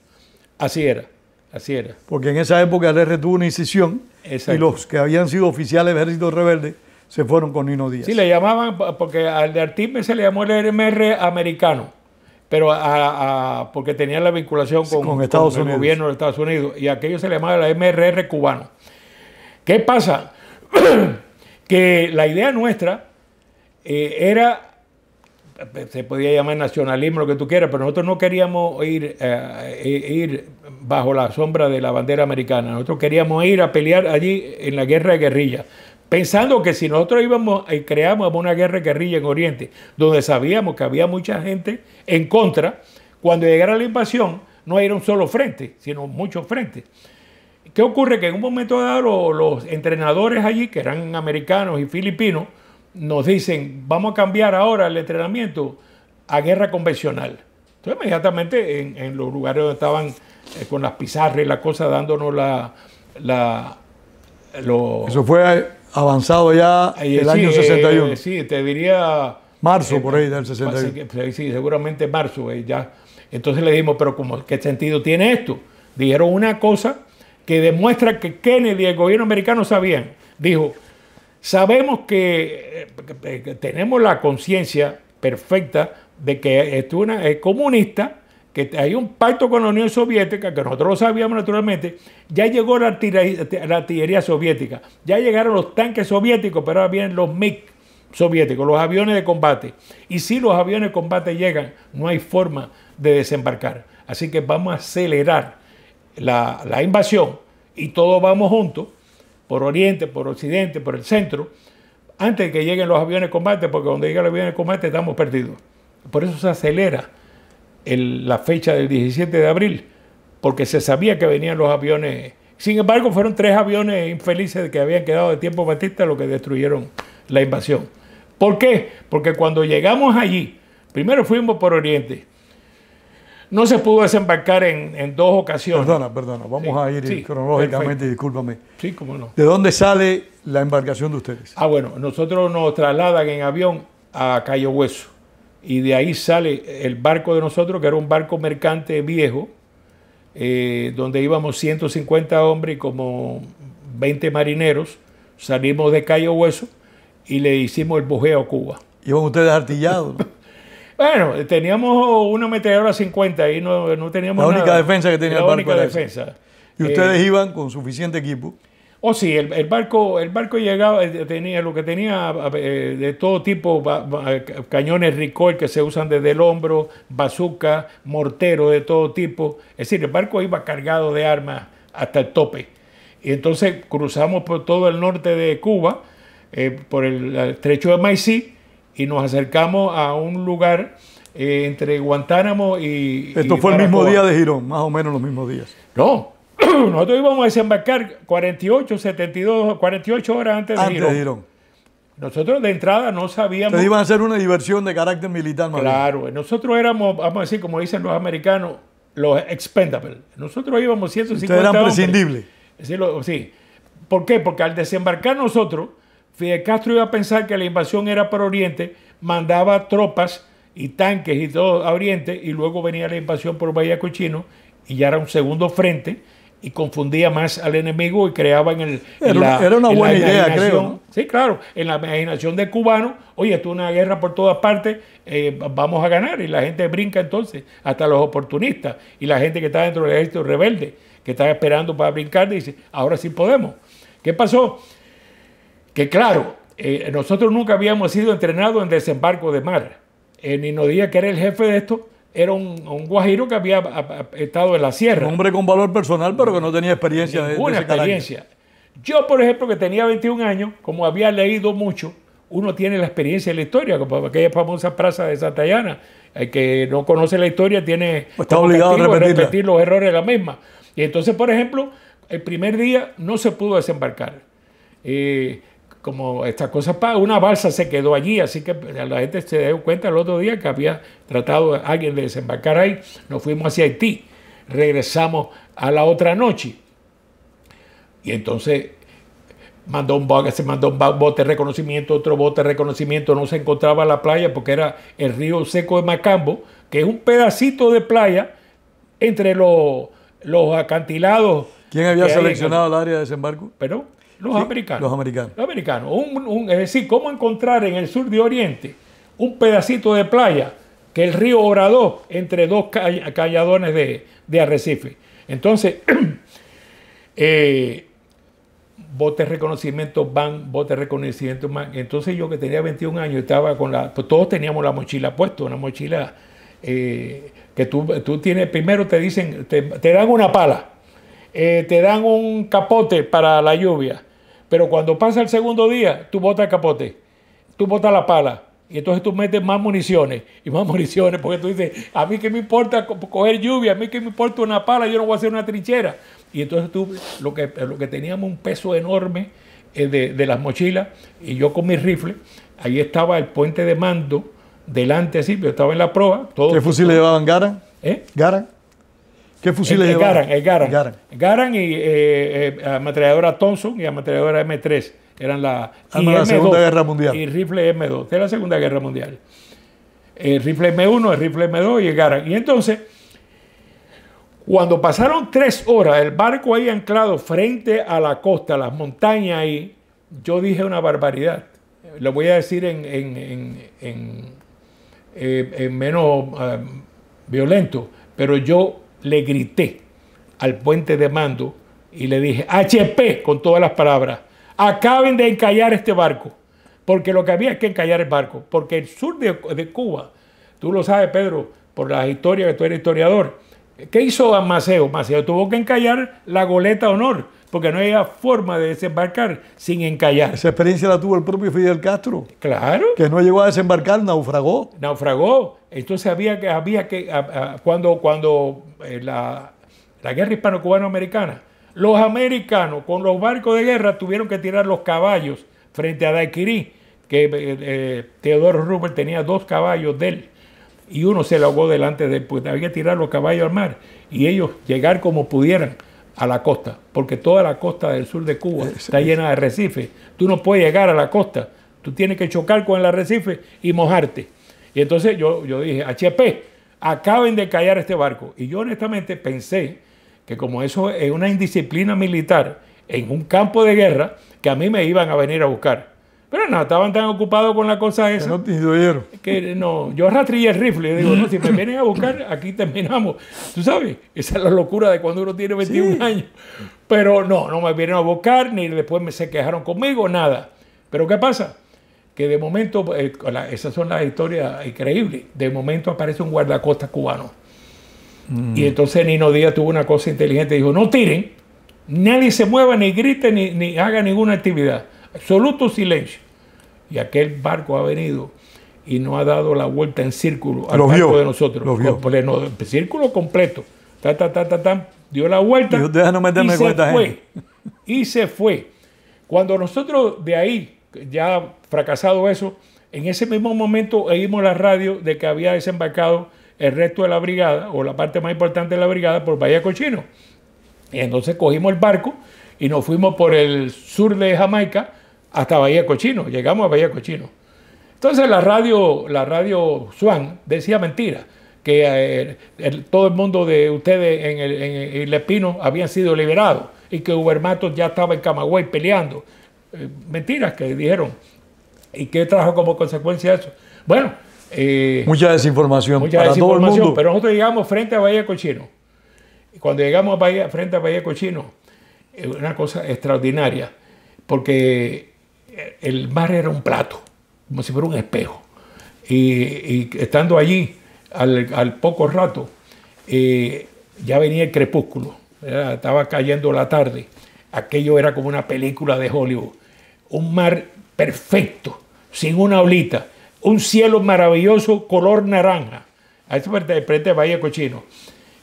Así era. Así era. Porque en esa época el R tuvo una incisión y los que habían sido oficiales del ejército rebelde se fueron con Nino Díaz. Sí, le llamaban, porque al de Artime se le llamó el MR americano, pero porque tenía la vinculación con, Estados el gobierno de Estados Unidos y aquello se le llamaba el MRR cubano. ¿Qué pasa? que la idea nuestra eh, era se podía llamar nacionalismo, lo que tú quieras, pero nosotros no queríamos ir, eh, eh, ir bajo la sombra de la bandera americana. Nosotros queríamos ir a pelear allí en la guerra de guerrilla, pensando que si nosotros íbamos y eh, creamos una guerra de guerrilla en Oriente, donde sabíamos que había mucha gente en contra, cuando llegara la invasión no era un solo frente, sino muchos frentes. ¿Qué ocurre? Que en un momento dado los entrenadores allí, que eran americanos y filipinos, nos dicen, vamos a cambiar ahora el entrenamiento a guerra convencional. Entonces, inmediatamente en, los lugares donde estaban eh, con las pizarras y la cosa, dándonos la. la lo, Eso fue avanzado ya el año 61. Eh, eh, sí, te diría. Marzo, por ahí del 61. Pues, sí, seguramente marzo, ya. Entonces le dijimos, pero ¿qué sentido tiene esto? Dijeron una cosa que demuestra que Kennedy y el gobierno americano sabían. Dijo, Sabemos eh, que, tenemos la conciencia perfecta de que es, una, comunista, que hay un pacto con la Unión Soviética, que nosotros lo sabíamos naturalmente, ya llegó la artillería, soviética, ya llegaron los tanques soviéticos, pero ahora vienen los MiG soviéticos, los aviones de combate. Y si los aviones de combate llegan, no hay forma de desembarcar. Así que vamos a acelerar la invasión y todos vamos juntos por oriente, por occidente, por el centro, antes de que lleguen los aviones de combate, porque cuando lleguen los aviones de combate estamos perdidos. Por eso se acelera la fecha del 17 de abril, porque se sabía que venían los aviones. Sin embargo, fueron tres aviones infelices que habían quedado de tiempo Batista los que destruyeron la invasión. ¿Por qué? Porque cuando llegamos allí, primero fuimos por Oriente, no se pudo desembarcar en, dos ocasiones. Perdona, perdona, vamos a ir cronológicamente, discúlpame. Sí, cómo no. ¿De dónde sale la embarcación de ustedes? Ah, bueno, nosotros nos trasladan en avión a Cayo Hueso y de ahí sale el barco de nosotros, que era un barco mercante viejo, eh, donde íbamos 150 hombres y como 20 marineros, salimos de Cayo Hueso y le hicimos el bojeo a Cuba. ¿Iban ustedes artillados? Bueno, teníamos una metralladora 50 y no, teníamos. La única defensa que tenía el barco. Única era defensa. Y eh, ustedes iban con suficiente equipo. Oh, sí, el, barco, el barco llegaba, eh, tenía lo que tenía eh, de todo tipo, cañones recoil que se usan desde el hombro, bazooka, mortero de todo tipo. Es decir, el barco iba cargado de armas hasta el tope. Y entonces cruzamos por todo el norte de Cuba, por el, estrecho de Maicí, y nos acercamos a un lugar eh, entre Guantánamo y... Esto fue el mismo día de Girón, más o menos los mismos días. No, nosotros íbamos a desembarcar 48, 72, 48 horas antes, de, antes Girón. Nosotros de entrada no sabíamos... Ustedes iban a hacer una diversión de carácter militar. claro, nosotros éramos, vamos a decir, como dicen los americanos, los expendables. Nosotros íbamos 150 Ustedes eran prescindibles. Sí, sí. ¿Por qué? Porque al desembarcar nosotros Fidel Castro iba a pensar que la invasión era para Oriente, mandaba tropas y tanques y todo a Oriente, y luego venía la invasión por Bahía Cochino, y ya era un segundo frente, y confundía más al enemigo y creaba en el. Era, una buena idea, creo. Sí, claro, en la imaginación de cubano, oye, esto es una guerra por todas partes, eh, vamos a ganar, y la gente brinca entonces, hasta los oportunistas, y la gente que está dentro del ejército rebelde, que está esperando para brincar, dice, ahora sí podemos. ¿Qué pasó? que claro, eh, nosotros nunca habíamos sido entrenados en desembarco de mar. Eh, ni nos diga que era el jefe de esto, era un, guajiro que había estado en la sierra. Un hombre con valor personal, pero que no tenía experiencia. Ninguna de, Una experiencia. Yo, por ejemplo, que tenía 21 años, como había leído mucho, uno tiene la experiencia de la historia, como aquella famosa plaza de Santa El que no conoce la historia tiene que pues está obligado a repetir los errores de la misma. Y entonces, por ejemplo, el primer día no se pudo desembarcar. Eh, como estas cosas, para una balsa se quedó allí, así que la gente se dio cuenta el otro día que había tratado alguien de desembarcar ahí, nos fuimos hacia Haití, regresamos a la otra noche. Y entonces mandó un bote, se mandó un bote de reconocimiento, otro bote de reconocimiento, no se encontraba la playa porque era el río seco de Macambo, que es un pedacito de playa entre los, los acantilados. ¿Quién había seleccionado el área de desembarco? Pero los americanos. Los americanos. americanos. es decir, ¿cómo encontrar en el sur de Oriente un pedacito de playa que el río Oradó entre dos calladones de, arrecife? Entonces, eh, botes reconocimiento van, botes reconocimiento van. Entonces yo que tenía 21 años estaba con la, pues todos teníamos la mochila puesta, una mochila eh, que tú, tienes, primero te dicen, te, dan una pala, eh, te dan un capote para la lluvia, pero cuando pasa el segundo día, tú botas el capote, tú botas la pala. Y entonces tú metes más municiones y más municiones, porque tú dices, a mí que me importa coger lluvia, a mí que me importa una pala, yo no voy a hacer una trinchera. Y entonces tú, lo que, lo que teníamos un peso enorme eh, de, las mochilas, y yo con mi rifle, ahí estaba el puente de mando, delante así, yo estaba en la proa. Todo, ¿Qué fusiles llevaban? ¿Gara? ¿Eh? ¿Gara? ¿Qué fusiles el, el Garan, el Garan, y eh, eh ametralladora Thompson y ametralladora M3. Eran la, y ah, la Segunda Guerra Mundial. Y rifle M2, de la Segunda Guerra Mundial. El rifle M1, el rifle M2 y el Garan. Y entonces, cuando pasaron tres horas, el barco ahí anclado frente a la costa, las montañas ahí, yo dije una barbaridad. Lo voy a decir en, en, eh, menos eh, violento, pero yo le grité al puente de mando y le dije, HP, con todas las palabras, acaben de encallar este barco, porque lo que había es que encallar el barco, porque el sur de, Cuba, tú lo sabes, Pedro, por las historias que tú eres historiador, ¿qué hizo Maceo? Maceo tuvo que encallar la goleta honor, porque no había forma de desembarcar sin encallar. Esa experiencia la tuvo el propio Fidel Castro. Claro. Que no llegó a desembarcar, naufragó. Naufragó. Entonces había que, había que, cuando, cuando eh, la, guerra hispano-cubano-americana. Los americanos con los barcos de guerra tuvieron que tirar los caballos frente a Daiquirí que eh, eh, Teodoro Roosevelt tenía dos caballos de él y uno se le ahogó delante de él, pues había que tirar los caballos al mar y ellos llegar como pudieran a la costa, porque toda la costa del sur de Cuba está llena de arrecifes. Tú no puedes llegar a la costa, tú tienes que chocar con el arrecife y mojarte. Y entonces yo, yo dije, HP, acaben de callar este barco. Y yo honestamente pensé que como eso es una indisciplina militar en un campo de guerra, que a mí me iban a venir a buscar. Pero no, estaban tan ocupados con la cosa esa. Que no te no, yo rastrillé el rifle. y digo, no, si me vienen a buscar, aquí terminamos. Tú sabes, esa es la locura de cuando uno tiene 21 años. Pero no, no me vinieron a buscar, ni después me se quejaron conmigo, nada. Pero ¿qué pasa? que de momento, eh, esas son las historias increíbles, de momento aparece un guardacostas cubano. Mm. Y entonces Nino Díaz tuvo una cosa inteligente, dijo, no tiren, nadie se mueva, ni grite, ni, haga ninguna actividad, absoluto silencio. Y aquel barco ha venido y no ha dado la vuelta en círculo al barco de nosotros, lo vio. círculo completo, dio la vuelta y, se fue, y se fue. Cuando nosotros de ahí ya fracasado eso, en ese mismo momento oímos la radio de que había desembarcado el resto de la brigada o la parte más importante de la brigada por Bahía Cochino. Y entonces cogimos el barco y nos fuimos por el sur de Jamaica hasta Bahía Cochino. Llegamos a Bahía Cochino. Entonces la radio, la radio Swan decía mentira, que eh, todo el mundo de ustedes en el, Espino habían sido liberados y que Ubermato ya estaba en Camagüey peleando eh, mentiras que dijeron. ¿Y que trajo como consecuencia eso? Bueno. Eh, mucha desinformación. Mucha para Todo el mundo. Pero nosotros llegamos frente a Bahía Cochino. Cuando llegamos a frente a Bahía Cochino, una cosa extraordinaria, porque eh, el mar era un plato, como si fuera un espejo. Y, estando allí, al, poco rato, ya venía el crepúsculo, estaba cayendo la tarde. Aquello era como una película de Hollywood un mar perfecto, sin una olita, un cielo maravilloso color naranja. A esta parte de frente de Cochino.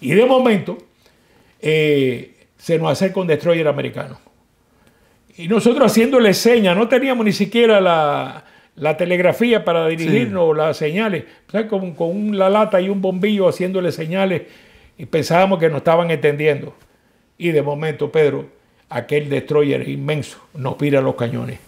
Y de momento eh, se nos hace con destroyer americano. Y nosotros haciéndole señas, no teníamos ni siquiera la, la telegrafía para dirigirnos, las señales, con, con una lata y un bombillo haciéndole señales y pensábamos que nos estaban entendiendo. Y de momento, Pedro, aquel destroyer inmenso nos pira los cañones.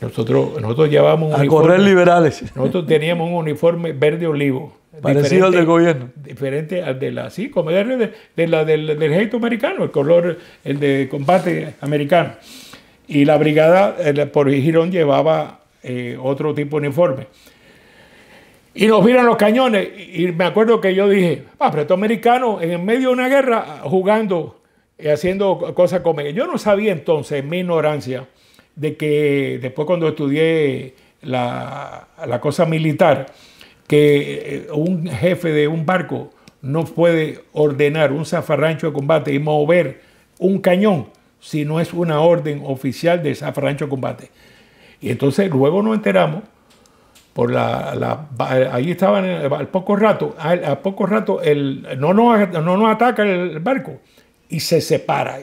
nosotros, nosotros llevábamos un A correr liberales. Nosotros teníamos un uniforme verde olivo. Parecido al del gobierno. Diferente al de la, sí, como de, del, del, ejército americano, el color, el de combate americano. Y la brigada por Girón llevaba eh, otro tipo de uniforme. Y nos miran los cañones. Y me acuerdo que yo dije, ah, pero estos americanos en medio de una guerra jugando eh, haciendo cosas como Yo no sabía entonces, en mi ignorancia, de que después cuando estudié la, cosa militar, que eh, un jefe de un barco no puede ordenar un zafarrancho de combate y mover un cañón si no es una orden oficial de zafarrancho de combate. Y entonces luego nos enteramos, por la, ahí estaban al poco rato, al, poco rato el, no, no nos ataca el barco, y se separa,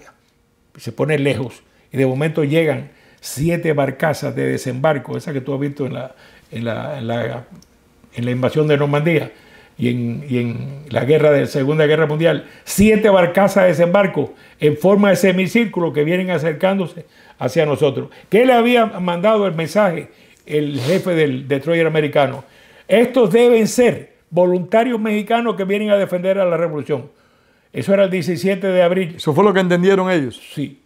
se pone lejos. Y de momento llegan siete barcazas de desembarco, esa que tú has visto en la, en la, invasión de Normandía y en, y en, la guerra de la Segunda Guerra Mundial, siete barcazas de desembarco en forma de semicírculo que vienen acercándose hacia nosotros. ¿Qué le había mandado el mensaje el jefe del destroyer americano? Estos deben ser voluntarios mexicanos que vienen a defender a la revolución. Eso era el 17 de abril. ¿Eso fue lo que entendieron ellos? Sí.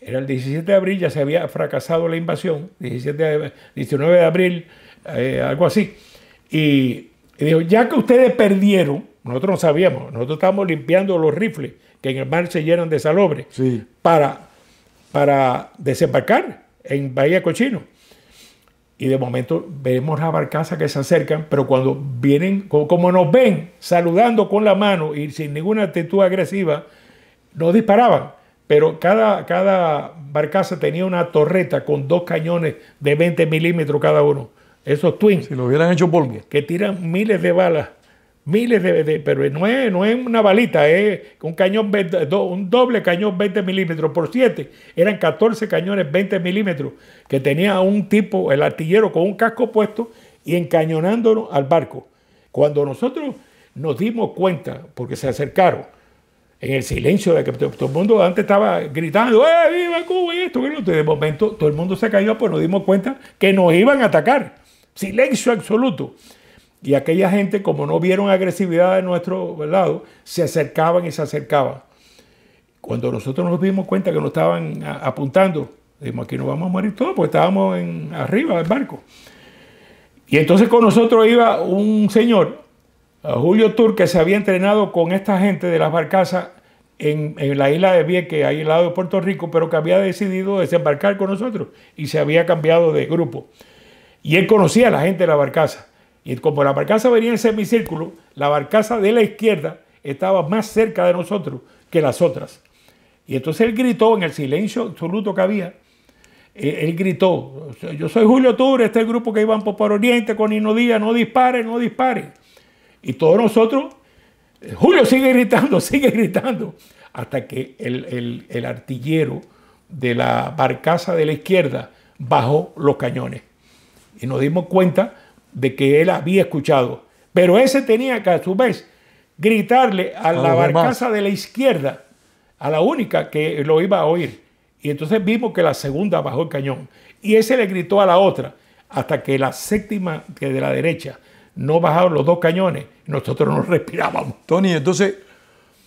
Era el 17 de abril, ya se había fracasado la invasión, 17 19 de abril, eh, algo así. Y, dijo, ya que ustedes perdieron, nosotros no sabíamos, nosotros estábamos limpiando los rifles que en el mar se llenan de salobre para, para desembarcar en Bahía Cochino. Y de momento vemos las barcazas que se acercan, pero cuando vienen, como nos ven, saludando con la mano y sin ninguna actitud agresiva, nos disparaban. Pero cada, cada barcaza tenía una torreta con dos cañones de 20 milímetros cada uno. Esos twins. Si lo hubieran hecho polvo. Que tiran miles de balas miles de, pero no es, una balita, es un cañón, un doble cañón 20 milímetros por 7, eran 14 cañones 20 milímetros que tenía un tipo, el artillero con un casco puesto y encañonándolo al barco. Cuando nosotros nos dimos cuenta, porque se acercaron, en el silencio de que todo el mundo antes estaba gritando, ¡eh, viva Cuba! Y esto, y de momento todo el mundo se cayó, pues nos dimos cuenta que nos iban a atacar. Silencio absoluto. Y aquella gente, como no vieron agresividad de nuestro lado, se acercaban y se acercaban. Cuando nosotros nos dimos cuenta que nos estaban apuntando, dijimos, aquí nos vamos a morir todos, porque estábamos en, arriba del barco. Y entonces con nosotros iba un señor, Julio Tur, que se había entrenado con esta gente de las barcazas en, la isla de Vieques, ahí al lado de Puerto Rico, pero que había decidido desembarcar con nosotros y se había cambiado de grupo. Y él conocía a la gente de la barcaza. Y como la barcaza venía en semicírculo, la barcaza de la izquierda estaba más cerca de nosotros que las otras. Y entonces él gritó en el silencio absoluto que había. Eh, él gritó, yo soy Julio Tour, este es el grupo que iban por Oriente con Hino Díaz, no dispare, no dispare. Y todos nosotros, eh, Julio sigue gritando, sigue gritando, hasta que el, el artillero de la barcaza de la izquierda bajó los cañones. Y nos dimos cuenta de que él había escuchado. Pero ese tenía que a su vez gritarle a, la barcaza de la izquierda, a la única que lo iba a oír. Y entonces vimos que la segunda bajó el cañón. Y ese le gritó a la otra, hasta que la séptima, que de la derecha, no bajaron los dos cañones. Nosotros no respirábamos. Tony, entonces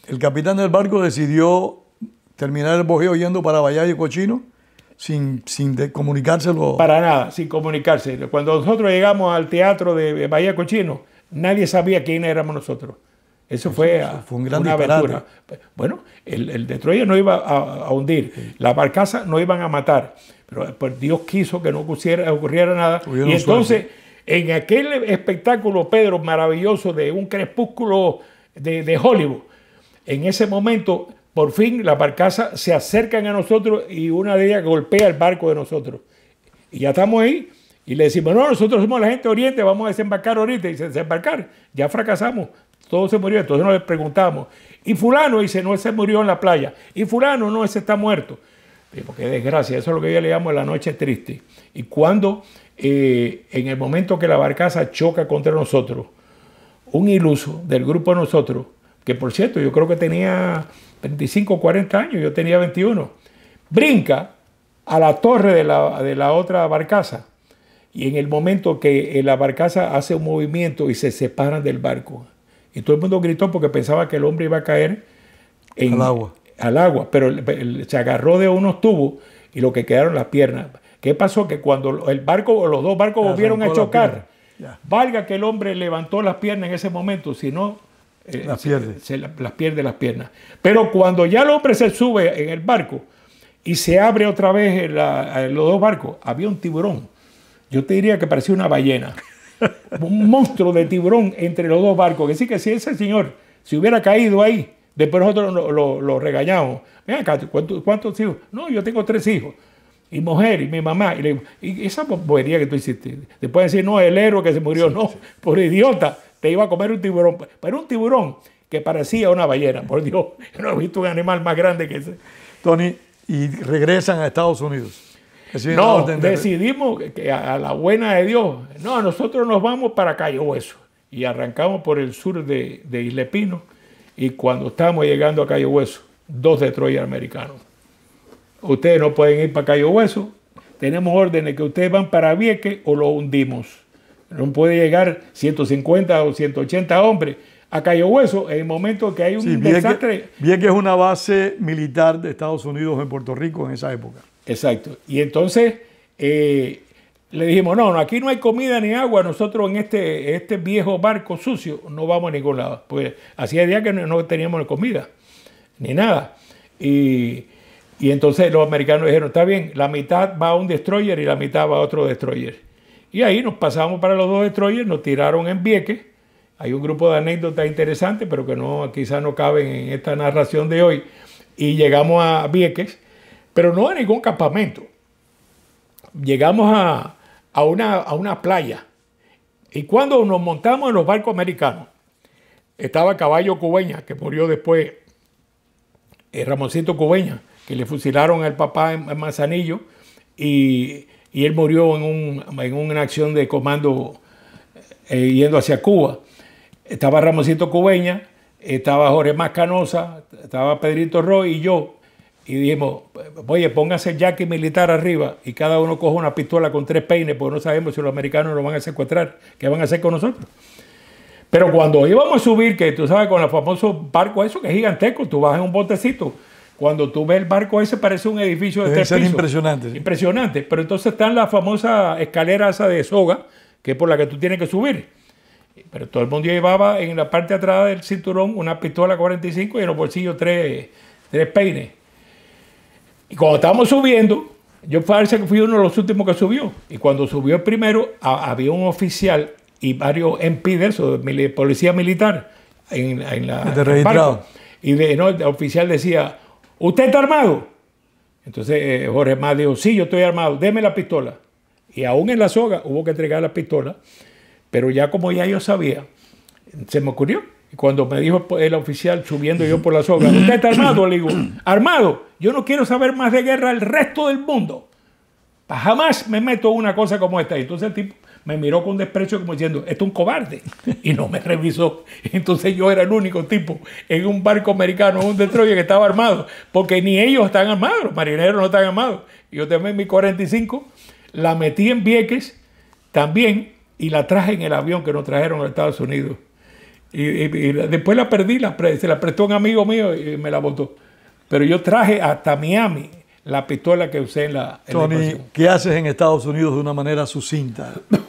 el capitán del barco decidió terminar el bojeo yendo para Valladolid Cochino sin, comunicárselo. Para nada, sin comunicarse. Cuando nosotros llegamos al teatro de Bahía Cochino, nadie sabía quién éramos nosotros. Eso, fue, un gran una aventura. Bueno, el, el Detroit no iba a, hundir, Las la no iban a matar, pero pues, Dios quiso que no ocurriera, nada. y entonces, en aquel espectáculo, Pedro, maravilloso de un crepúsculo de, de Hollywood, en ese momento por fin la barcaza se acercan a nosotros y una de ellas golpea el barco de nosotros. Y ya estamos ahí y le decimos, no, nosotros somos la gente Oriente, vamos a desembarcar ahorita. Y dice, desembarcar, ya fracasamos, todo se murió. Entonces nos le preguntamos, y fulano dice, no, ese murió en la playa. Y fulano, no, ese está muerto. Porque desgracia, eso es lo que yo le llamo la noche triste. Y cuando eh, en el momento que la barcaza choca contra nosotros, un iluso del grupo de nosotros, que por cierto yo creo que tenía 25, 40 años, yo tenía 21, brinca a la torre de la, otra barcaza. Y en el momento que eh, la barcaza hace un movimiento y se separan del barco. Y todo el mundo gritó porque pensaba que el hombre iba a caer en, al, agua. al agua. Pero se agarró de unos tubos y lo que quedaron las piernas. ¿Qué pasó? Que cuando el barco, o los dos barcos volvieron a chocar, valga que el hombre levantó las piernas en ese momento, si no, eh, las pierde. las pierde las piernas. Pero cuando ya el hombre se sube en el barco y se abre otra vez los dos barcos, había un tiburón. Yo te diría que parecía una ballena. un monstruo de tiburón entre los dos barcos. Que sí que si ese señor se hubiera caído ahí, después nosotros lo, regañamos. ¿cuántos, hijos? No, yo tengo tres hijos y mujer y mi mamá. Y, esa bobería que tú hiciste. Después decir, no, el héroe que se murió, no, por idiota te iba a comer un tiburón, pero un tiburón que parecía una ballena, por Dios, no he visto un animal más grande que ese. Tony, y regresan a Estados Unidos. No, decidimos que a, la buena de Dios, no, nosotros nos vamos para Cayo Hueso y arrancamos por el sur de, de Pino y cuando estamos llegando a Cayo Hueso, dos destroyers americanos. Ustedes no pueden ir para Cayo Hueso, tenemos órdenes que ustedes van para Vieque o lo hundimos. No puede llegar 150 o 180 hombres a Cayo Hueso en el momento que hay un desastre. bien que es una base militar de Estados Unidos en Puerto Rico en esa época. Exacto. Y entonces eh, le dijimos, no, aquí no hay comida ni agua, nosotros en este, este viejo barco sucio no vamos a ningún lado. Pues hacía días que no, teníamos comida, ni nada. Y, y entonces los americanos dijeron, está bien, la mitad va a un destroyer y la mitad va a otro destroyer. Y ahí nos pasamos para los dos destroyers, nos tiraron en Vieques. Hay un grupo de anécdotas interesantes, pero que no, quizás no caben en esta narración de hoy. Y llegamos a Vieques, pero no a ningún campamento. Llegamos a, una, a una playa. Y cuando nos montamos en los barcos americanos, estaba Caballo Cubeña, que murió después, eh, Ramoncito Cubeña, que le fusilaron al papá en, Manzanillo, y y él murió en, una acción de comando eh, yendo hacia Cuba. Estaba Ramosito Cubeña, estaba Jorge Canosa, estaba Pedrito Roy y yo. Y dijimos, oye, póngase el jaque militar arriba y cada uno coja una pistola con tres peines, porque no sabemos si los americanos nos van a secuestrar, qué van a hacer con nosotros. Pero cuando íbamos a subir, que tú sabes, con el famoso barco, eso que es gigantesco, tú vas en un botecito, cuando tú ves el barco ese parece un edificio de tres pisos. impresionante. Impresionante. Pero entonces está en la famosa escalera esa de soga, que es por la que tú tienes que subir. Pero todo el mundo llevaba en la parte de atrás del cinturón una pistola 45 y en los bolsillos tres, peines. Y cuando estábamos subiendo, yo parece fui uno de los últimos que subió. Y cuando subió el primero, había un oficial y varios MP de policía militar, en, en la... Y de, el oficial decía, ¿Usted está armado? Entonces eh, Jorge Más dijo, sí, yo estoy armado, deme la pistola. Y aún en la soga hubo que entregar la pistola, pero ya como ya yo sabía, se me ocurrió. Y cuando me dijo el oficial subiendo yo por la soga, ¿usted está armado? Le digo, armado, yo no quiero saber más de guerra al resto del mundo. Jamás me meto en una cosa como esta. entonces el tipo me miró con desprecio como diciendo, esto es un cobarde, y no me revisó. Entonces yo era el único tipo en un barco americano, en un destroyer que estaba armado, porque ni ellos están armados, los marineros no están armados. Yo tomé mi 45, la metí en Vieques también, y la traje en el avión que nos trajeron a Estados Unidos. Y, después la perdí, se la prestó un amigo mío y me la botó. Pero yo traje hasta Miami la pistola que usé en la... Tony, ¿qué haces en Estados Unidos de una manera sucinta?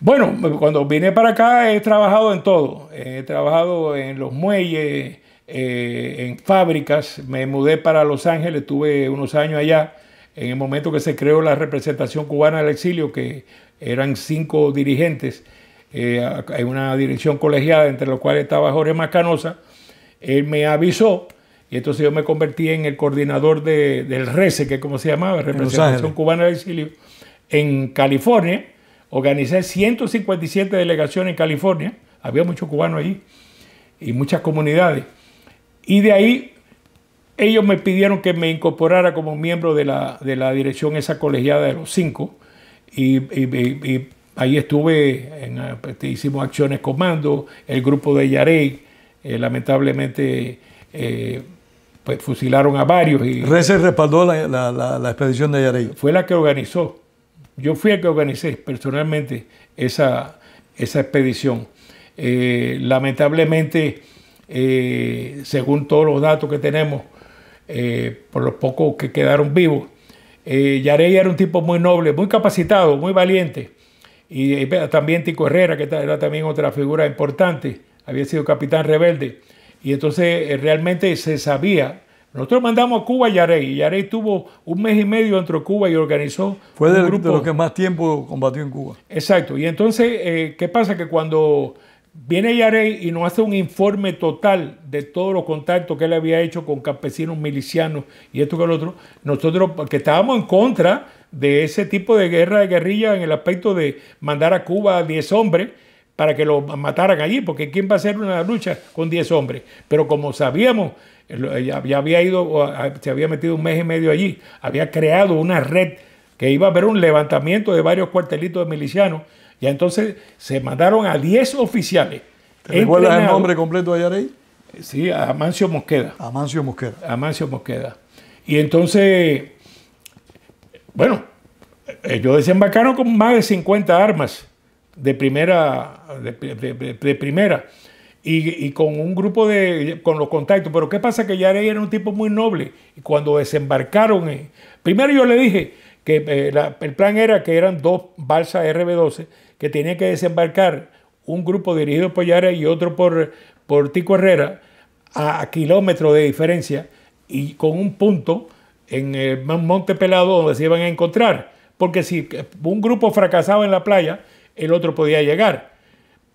Bueno, cuando vine para acá he trabajado en todo. He trabajado en los muelles, eh, en fábricas. Me mudé para Los Ángeles, estuve unos años allá. En el momento que se creó la representación cubana del exilio, que eran cinco dirigentes, eh, una dirección colegiada, entre los cuales estaba Jorge Mascanosa, él me avisó y entonces yo me convertí en el coordinador del RECE, que es como se llamaba, Representación Cubana del Exilio, en California Organicé 157 delegaciones en California, había muchos cubanos ahí y muchas comunidades. Y de ahí ellos me pidieron que me incorporara como miembro de la, de dirección esa colegiada de los cinco. Y, ahí estuve, este, hicimos acciones comando, el grupo de Yarey, eh, lamentablemente... Eh, pues fusilaron a varios. Y, respaldó la, expedición de Yarey. Fue la que organizó yo fui el que organizé personalmente esa, esa expedición. Eh, lamentablemente, eh, según todos los datos que tenemos, eh, por los pocos que quedaron vivos, Yarey era un tipo muy noble, muy capacitado, muy valiente. Y también Tico Herrera, que era también otra figura importante, había sido capitán rebelde. Y entonces realmente se sabía nosotros mandamos a Cuba a Yarey. Yarey tuvo un mes y medio de Cuba y organizó. Fue del grupo. de los que más tiempo combatió en Cuba. Exacto. Y entonces, eh, ¿qué pasa? Que cuando viene Yarey y nos hace un informe total de todos los contactos que él había hecho con campesinos, milicianos y esto que el otro, nosotros, que estábamos en contra de ese tipo de guerra de guerrilla en el aspecto de mandar a Cuba a 10 hombres para que lo mataran allí, porque ¿quién va a hacer una lucha con 10 hombres? Pero como sabíamos ya había ido, se había metido un mes y medio allí, había creado una red que iba a haber un levantamiento de varios cuartelitos de milicianos. Y entonces se mandaron a 10 oficiales. ¿Te recuerdas el nombre completo de Yarey? Sí, Amancio Mosqueda. Amancio Mosqueda. Amancio Mosqueda. Y entonces, bueno, ellos eh, desembarcaron con más de 50 armas de primera. de primera y, con un grupo de, con los contactos. Pero ¿qué pasa? Que Yarey era un tipo muy noble. Y cuando desembarcaron, eh, primero yo le dije que eh, el plan era que eran dos balsas RB-12 que tenían que desembarcar un grupo dirigido por Yarey y otro por, por Tico Herrera a, a kilómetros de diferencia y con un punto en el Monte Pelado donde se iban a encontrar. Porque si un grupo fracasaba en la playa, el otro podía llegar.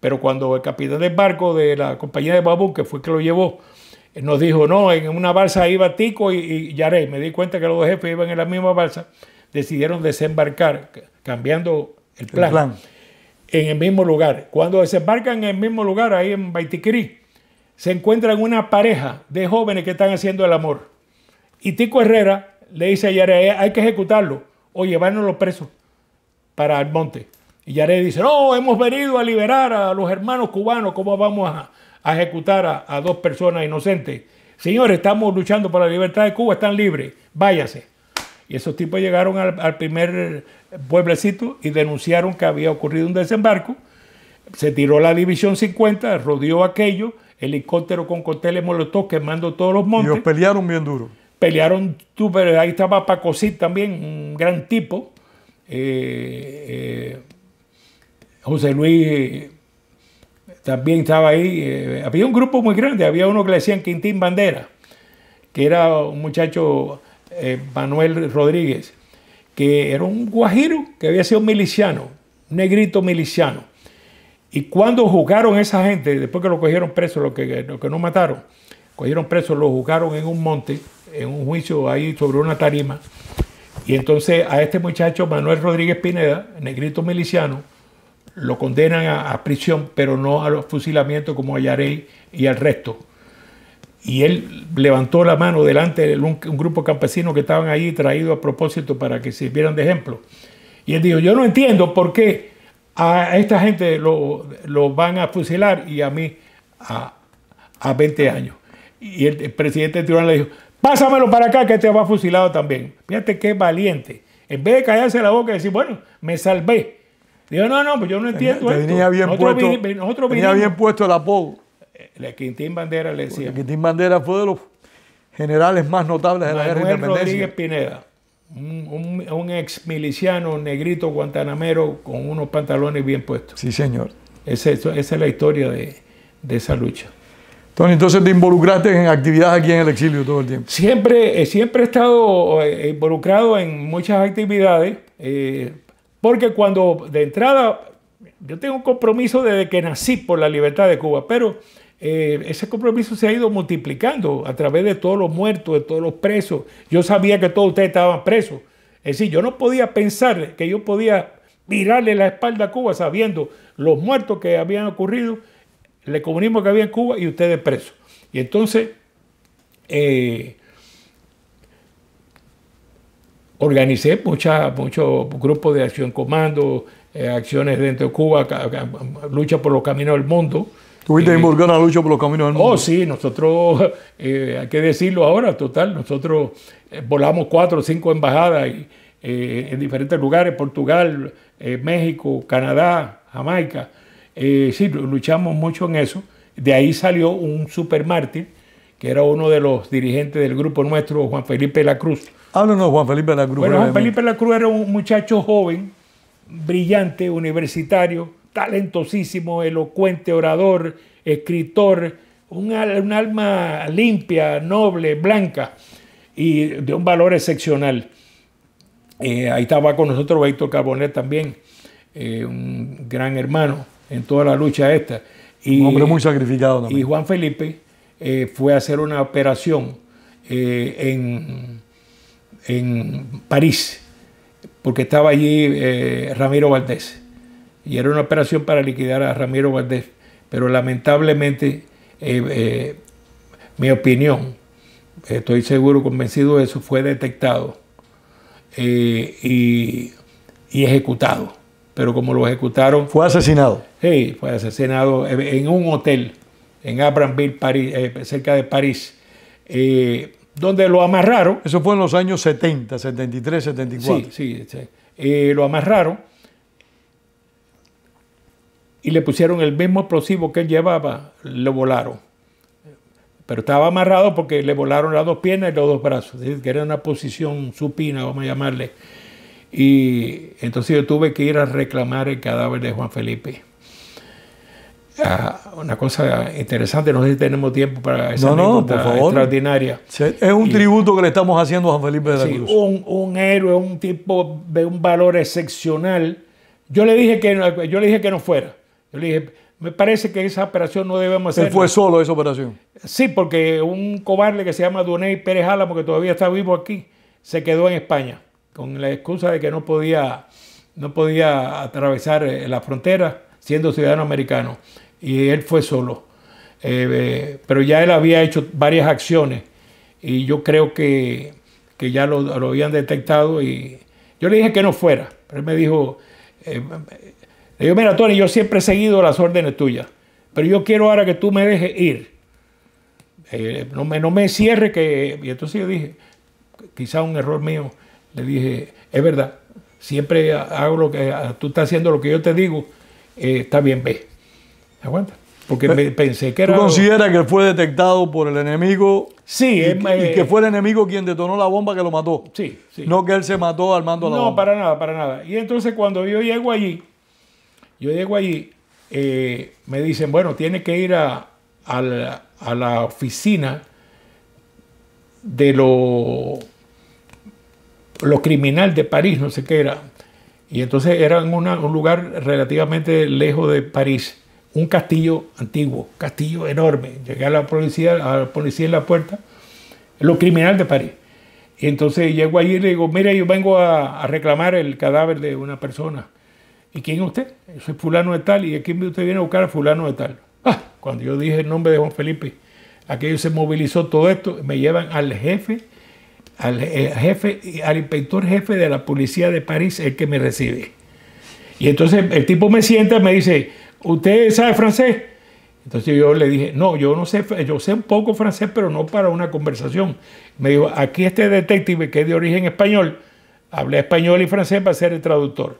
Pero cuando el capitán del barco de la compañía de Babú, que fue que lo llevó, nos dijo, no, en una balsa iba Tico y, Yarey. Yaré. Me di cuenta que los dos jefes iban en la misma balsa. Decidieron desembarcar, cambiando el plan, en el mismo lugar. Cuando desembarcan en el mismo lugar, ahí en Baitiquirí, se encuentran una pareja de jóvenes que están haciendo el amor. Y Tico Herrera le dice a Yaré, hay que ejecutarlo o los preso para el monte. Y Yared dice, no, hemos venido a liberar a los hermanos cubanos, ¿cómo vamos a, ejecutar a, dos personas inocentes? Señores, estamos luchando por la libertad de Cuba, están libres, váyase. Y esos tipos llegaron al, primer pueblecito y denunciaron que había ocurrido un desembarco. Se tiró la División 50, rodeó aquello, helicóptero con corteles molotov quemando todos los montes. Y los pelearon bien duro. Pelearon, tú, pero ahí estaba Paco Pacosit también, un gran tipo. eh, eh José Luis eh, también estaba ahí. Eh, había un grupo muy grande, había uno que le decían Quintín Bandera, que era un muchacho, eh, Manuel Rodríguez, que era un guajiro que había sido miliciano, un negrito miliciano. Y cuando jugaron esa gente, después que lo cogieron preso, lo que, lo que no mataron, cogieron preso, lo jugaron en un monte, en un juicio ahí sobre una tarima. Y entonces a este muchacho, Manuel Rodríguez Pineda, negrito miliciano, lo condenan a, prisión, pero no a los fusilamientos como a Yarey y al resto. Y él levantó la mano delante de un, grupo campesino que estaban ahí traídos a propósito para que sirvieran de ejemplo. Y él dijo, yo no entiendo por qué a esta gente lo, van a fusilar y a mí a, 20 años. Y el, presidente presidente tribunal le dijo, pásamelo para acá que te este va fusilado también. Fíjate qué valiente. En vez de callarse la boca y decir, bueno, me salvé Digo, no, no, pues yo no entiendo. Te, venía bien nosotros puesto. nosotros bien puesto el apodo. Eh, el Quintín Bandera le decía. El Quintín Bandera fue de los generales más notables de la guerra de independencia. Rodríguez Pineda, un, ex miliciano negrito guantanamero con unos pantalones bien puestos. Sí, señor. esa es la historia de, esa lucha. Tony, entonces te involucraste en actividades aquí en el exilio todo el tiempo. Siempre, eh, siempre he estado eh, involucrado en muchas actividades. Porque cuando de entrada, yo tengo un compromiso desde que nací por la libertad de Cuba, pero eh, ese compromiso se ha ido multiplicando a través de todos los muertos, de todos los presos. Yo sabía que todos ustedes estaban presos. Es decir, yo no podía pensar que yo podía mirarle la espalda a Cuba sabiendo los muertos que habían ocurrido, el comunismo que había en Cuba y ustedes presos. Y entonces, eh, organicé muchos grupos de acción comando, eh, acciones dentro de Cuba, lucha por los caminos del mundo. Tuviste involucrado en la lucha por los caminos del oh, mundo. Oh, sí, nosotros, eh, hay que decirlo ahora, total, nosotros eh, volamos cuatro o cinco embajadas en diferentes lugares, Portugal, México, Canadá, Jamaica. sí, luchamos mucho en eso. De ahí salió un super supermártir, que era uno de los dirigentes del grupo nuestro, Juan Felipe La Cruz. Háblanos, ah, Juan Felipe La Bueno, Juan Felipe Cruz era un muchacho joven, brillante, universitario, talentosísimo, elocuente, orador, escritor, un, alma limpia, noble, blanca y de un valor excepcional. Eh, ahí estaba con nosotros Víctor Carbonet también, eh, un gran hermano en toda la lucha esta. un hombre muy sacrificado también. Y Juan Felipe eh, fue a hacer una operación en en París, porque estaba allí eh, Ramiro Valdés. Y era una operación para liquidar a Ramiro Valdés, pero lamentablemente, eh, eh, mi opinión, estoy seguro, convencido de eso, fue detectado y, ejecutado. Pero como lo ejecutaron... Fue asesinado. Sí, fue asesinado en un hotel en Abramville, París, cerca de París donde lo amarraron. Eso fue en los años 70, 73, 74. Sí, sí, sí. Y eh, lo amarraron y le pusieron el mismo explosivo que él llevaba, lo volaron. Pero estaba amarrado porque le volaron las dos piernas y los dos brazos, que era una posición supina, vamos a llamarle. Y entonces yo tuve que ir a reclamar el cadáver de Juan Felipe. Ah, una cosa interesante. No sé si tenemos tiempo para esa no, extraordinaria. Es un tributo que le estamos haciendo a Juan Felipe de la Cruz. Un, héroe, un tipo de un valor excepcional. Yo le dije que no, yo le dije que no fuera. Yo le dije, me parece que esa operación no debemos hacer. fue solo esa operación. Sí, porque un cobarde que se llama Duney Pérez Álamo, que todavía está vivo aquí, se quedó en España con la excusa de que no podía, no podía atravesar eh, la frontera siendo ciudadano americano y él fue solo. Eh, eh, pero ya él había hecho varias acciones y yo creo que, ya lo, habían detectado y yo le dije que no fuera. pero Él me dijo, eh, mira Tony, yo siempre he seguido las órdenes tuyas, pero yo quiero ahora que tú me dejes ir. Eh, no, me, no me cierre que... Y entonces yo dije, quizá un error mío, le dije, es verdad, siempre hago lo que... Tú estás haciendo lo que yo te digo, está bien, ve. ¿Te Porque pensé que era. ¿Tú consideras que fue detectado por el enemigo? Sí, y, que eh, fue el enemigo quien detonó la bomba que lo mató. Sí, sí. No que él se mató armando no, la bomba. No, para nada, para nada. Y entonces cuando yo llego allí, yo llego allí, eh, me dicen, bueno, tiene que ir a, la, oficina de lo, lo criminal de París, no sé qué era. Y entonces era un lugar relativamente lejos de París un castillo antiguo, castillo enorme. Llegué a la policía, la policía en la puerta, lo criminal de París. Y entonces llego allí y le digo, mira, yo vengo a, reclamar el cadáver de una persona. ¿Y quién es usted? Soy fulano de tal. ¿Y ¿quién usted viene a buscar a fulano de tal? Ah, cuando yo dije el nombre de Juan Felipe, aquello se movilizó todo esto. Me llevan al jefe, al jefe, al inspector jefe de la policía de París, el que me recibe. Y entonces el tipo me sienta y me dice, ¿usted sabe francés? Entonces yo le dije, no, yo no sé, yo sé un poco francés, pero no para una conversación. Me dijo, aquí este detective que es de origen español, habla español y francés para ser el traductor.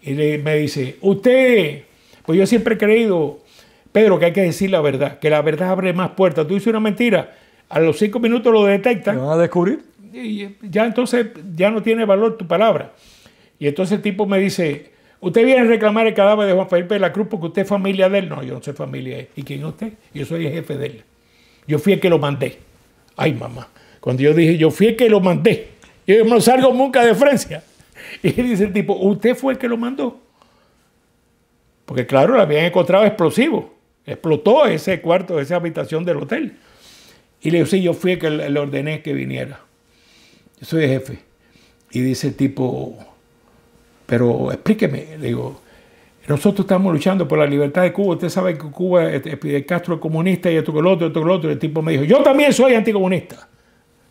Y me dice, usted, pues yo siempre he creído, Pedro, que hay que decir la verdad, que la verdad abre más puertas. Tú dices una mentira, a los cinco minutos lo detectan. ¿Lo van a descubrir? ya entonces, ya no tiene valor tu palabra. Y entonces el tipo me dice, Usted viene a reclamar el cadáver de Juan Felipe de la Cruz porque usted es familia de él. No, yo no soy familia de él. ¿Y quién es usted? Yo soy el jefe de él. Yo fui el que lo mandé. Ay, mamá. Cuando yo dije, yo fui el que lo mandé. Yo no salgo nunca de Francia. Y dice el tipo, usted fue el que lo mandó. Porque claro, lo habían encontrado explosivo. Explotó ese cuarto, esa habitación del hotel. Y le dije yo fui el que le ordené que viniera. Yo soy el jefe. Y dice el tipo, pero explíqueme, le digo, nosotros estamos luchando por la libertad de Cuba, usted sabe que Cuba, es el Castro comunista y esto que lo otro, esto que lo otro, y el tipo me dijo, yo también soy anticomunista.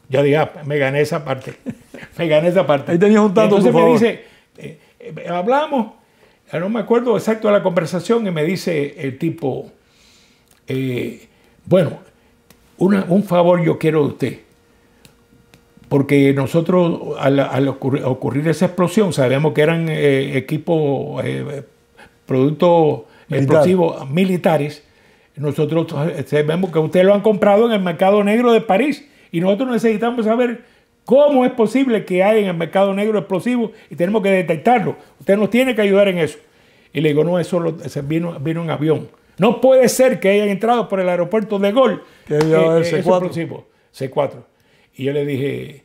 Ya diga, ah, pues, me gané esa parte, me gané esa parte. Ahí tenía un tanto, Entonces me dice, eh, eh, hablamos, no me acuerdo exacto de la conversación, y me dice el tipo, eh, bueno, un favor yo quiero de usted porque nosotros al, ocurrir, esa explosión sabemos que eran eh, equipos, eh, productos explosivos militares. Nosotros eh, sabemos que ustedes lo han comprado en el mercado negro de París y nosotros necesitamos saber cómo es posible que haya en el mercado negro explosivos y tenemos que detectarlo. Usted nos tiene que ayudar en eso. Y le digo, no, eso lo, vino, vino en avión. No puede ser que hayan entrado por el aeropuerto de Gol. Que C4. C4. Y yo le dije,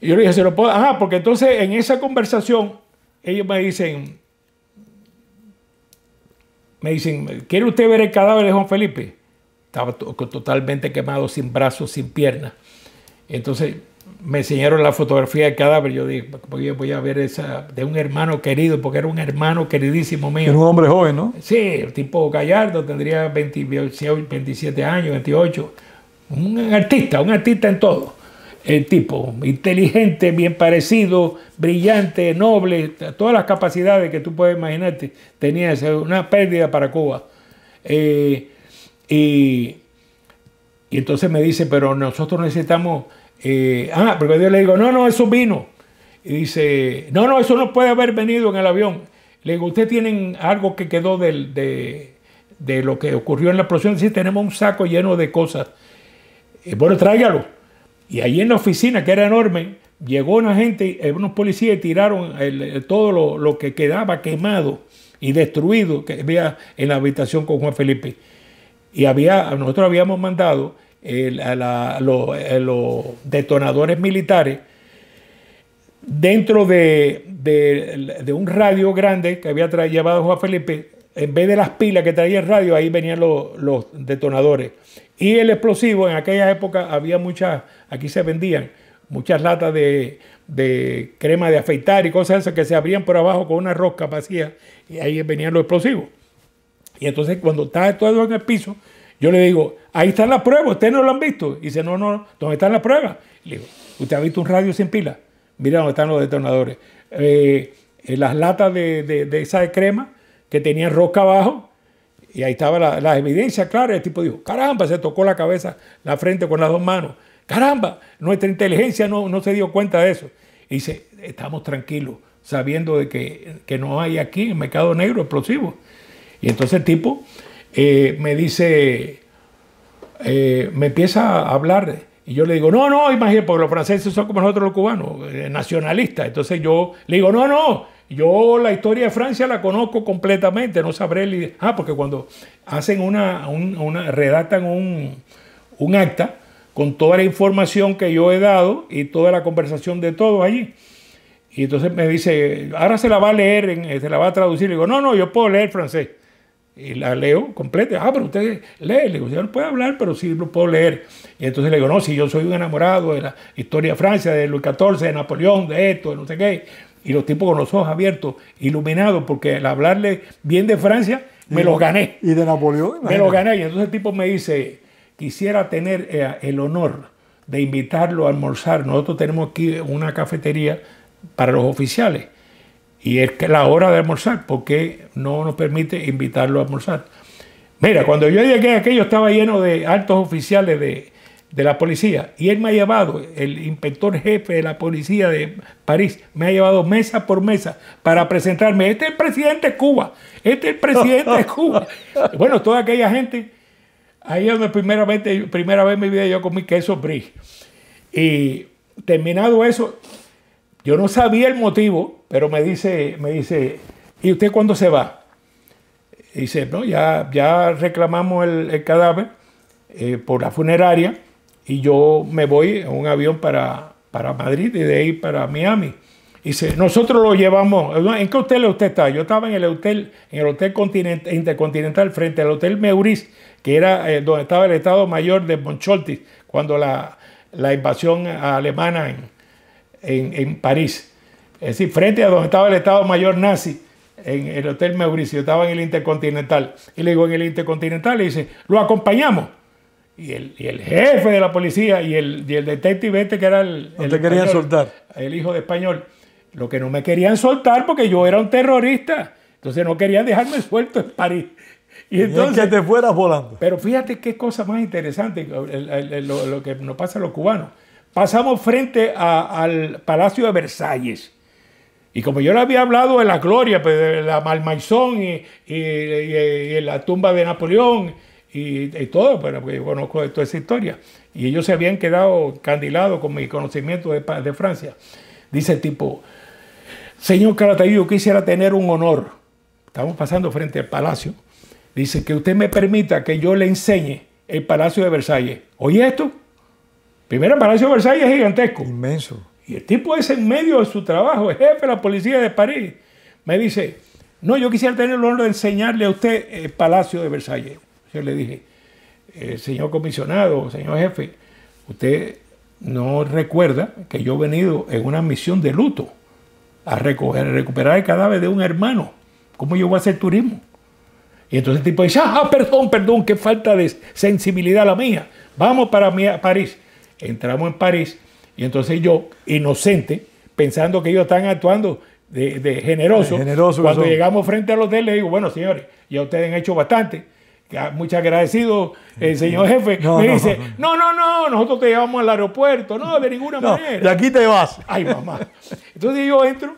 yo le dije, se lo puedo, ajá, porque entonces en esa conversación ellos me dicen, me dicen, ¿quiere usted ver el cadáver de Juan Felipe? Estaba totalmente quemado, sin brazos, sin piernas. Entonces me enseñaron la fotografía del cadáver. Yo dije, yo voy a ver esa de un hermano querido, porque era un hermano queridísimo mío. Era un hombre joven, ¿no? Sí, el tipo gallardo, tendría 27 años, 28. Un artista, un artista en todo. El tipo, inteligente, bien parecido, brillante, noble, todas las capacidades que tú puedes imaginarte, tenía una pérdida para Cuba. Eh, y, entonces me dice, pero nosotros necesitamos... Eh, ah, porque yo le digo, no, no, eso vino. Y dice, no, no, eso no puede haber venido en el avión. Le digo, ¿ustedes tienen algo que quedó de, de, lo que ocurrió en la explosión? Sí, tenemos un saco lleno de cosas eh, bueno, tráigalo. Y ahí en la oficina, que era enorme, llegó una gente, unos policías y tiraron eh, todo lo, que quedaba quemado y destruido que había en la habitación con Juan Felipe. Y había, nosotros habíamos mandado a eh, los, detonadores militares dentro de, de, un radio grande que había llevado Juan Felipe, en vez de las pilas que traía el radio, ahí venían los, detonadores. Y el explosivo, en aquella época había muchas, aquí se vendían muchas latas de, crema de afeitar y cosas esas que se abrían por abajo con una rosca vacía y ahí venían los explosivos. Y entonces cuando estaba todo en el piso, yo le digo, ahí están las pruebas, ustedes no lo han visto. Y dice, no, no, ¿dónde están las pruebas? Le digo, ¿usted ha visto un radio sin pilas? Mira dónde están los detonadores. Eh, eh, las latas de, de esa crema que tenía rosca abajo. Y ahí estaba la, evidencias evidencia clara. El tipo dijo, caramba, se tocó la cabeza, la frente con las dos manos. Caramba, nuestra inteligencia no, se dio cuenta de eso. Y dice, estamos tranquilos, sabiendo de que, no hay aquí en mercado negro explosivo, Y entonces el tipo eh, me dice, eh, me empieza a hablar. Y yo le digo, no, no, imagínate, porque los franceses son como nosotros los cubanos, eh, nacionalistas. Entonces yo le digo, no, no, yo la historia de Francia la conozco completamente, no sabré. Ah, porque cuando hacen una, redactan un, acta con toda la información que yo he dado y toda la conversación de todo allí. Y entonces me dice, ahora se la va a leer, eh, se la va a traducir. Le digo, no, no, yo puedo leer francés. Y la leo completa. Ah, pero usted lee. Le digo, yo no puedo hablar, pero sí lo puedo leer. Y entonces le digo, no, si yo soy un enamorado de la historia de Francia, de Luis XIV, de Napoleón, de esto, de no sé qué y los tipos con los ojos abiertos, iluminados, porque al hablarle bien de Francia, me los gané. Y de Napoleón. Me los gané. Y entonces el tipo me dice, quisiera tener eh, el honor de invitarlo a almorzar. Nosotros tenemos aquí una cafetería para los oficiales. Y es que la hora de almorzar, porque no nos permite invitarlo a almorzar. Mira, cuando yo dije que aquello estaba lleno de altos oficiales de, de la policía. Y él me ha llevado, el inspector jefe de la policía de París, me ha llevado mesa por mesa para presentarme. Este es el presidente de Cuba, este es el presidente de Cuba. bueno, toda aquella gente, ahí es donde primera vez, primera vez en mi vida yo comí queso brie. Y terminado eso, yo no sabía el motivo, pero me dice, me dice, ¿y usted cuándo se va? Y dice, no, ya, ya reclamamos el, cadáver eh, por la funeraria y yo me voy en un avión para, para Madrid y de ahí para Miami. Y nosotros lo llevamos. ¿En qué hotel usted está? Yo estaba en el hotel, en el hotel Continental, Intercontinental frente al hotel Meurice que era eh, donde estaba el Estado Mayor de Moncholtis cuando la, invasión alemana en, París. Es decir, frente a donde estaba el Estado Mayor nazi, en el Hotel yo estaba en el Intercontinental. Y le digo, en el Intercontinental, y dice, lo acompañamos y el, jefe de la policía y el, detective este que era el... No querían soltar. El hijo de español. Lo que no me querían soltar porque yo era un terrorista. Entonces no querían dejarme suelto en París. Y entonces, que te fueras volando. Pero fíjate qué cosa más interesante lo, que nos pasa a los cubanos. Pasamos frente al Palacio de Versalles. Y como yo le había hablado de la gloria, pues, de la Malmaison y, y, y, la tumba de Napoleón y, todo, bueno, porque yo conozco toda esa historia. Y ellos se habían quedado candilados con mi conocimiento de, Francia. Dice el tipo, señor Caratayu, yo quisiera tener un honor. Estamos pasando frente al palacio. Dice que usted me permita que yo le enseñe el Palacio de Versalles. Oye esto. Primero, el Palacio de Versalles es gigantesco. Inmenso. Y el tipo es en medio de su trabajo, el jefe de la policía de París. Me dice, no, yo quisiera tener el honor de enseñarle a usted el Palacio de Versalles. Yo le dije, eh, señor comisionado, señor jefe, usted no recuerda que yo he venido en una misión de luto a recoger, recuperar el cadáver de un hermano. ¿Cómo yo voy a hacer turismo? Y entonces el tipo dice, ah, ah perdón, perdón, qué falta de sensibilidad la mía. Vamos para París. Entramos en París y entonces yo, inocente, pensando que ellos están actuando de, generoso, cuando llegamos frente al hotel le digo, bueno señores, ya ustedes han hecho bastante, Ah, Muchas agradecido, el señor jefe me dice, no, no, no, nosotros te llevamos al aeropuerto, no, de ninguna manera. De aquí te vas. Ay, mamá. Entonces yo entro,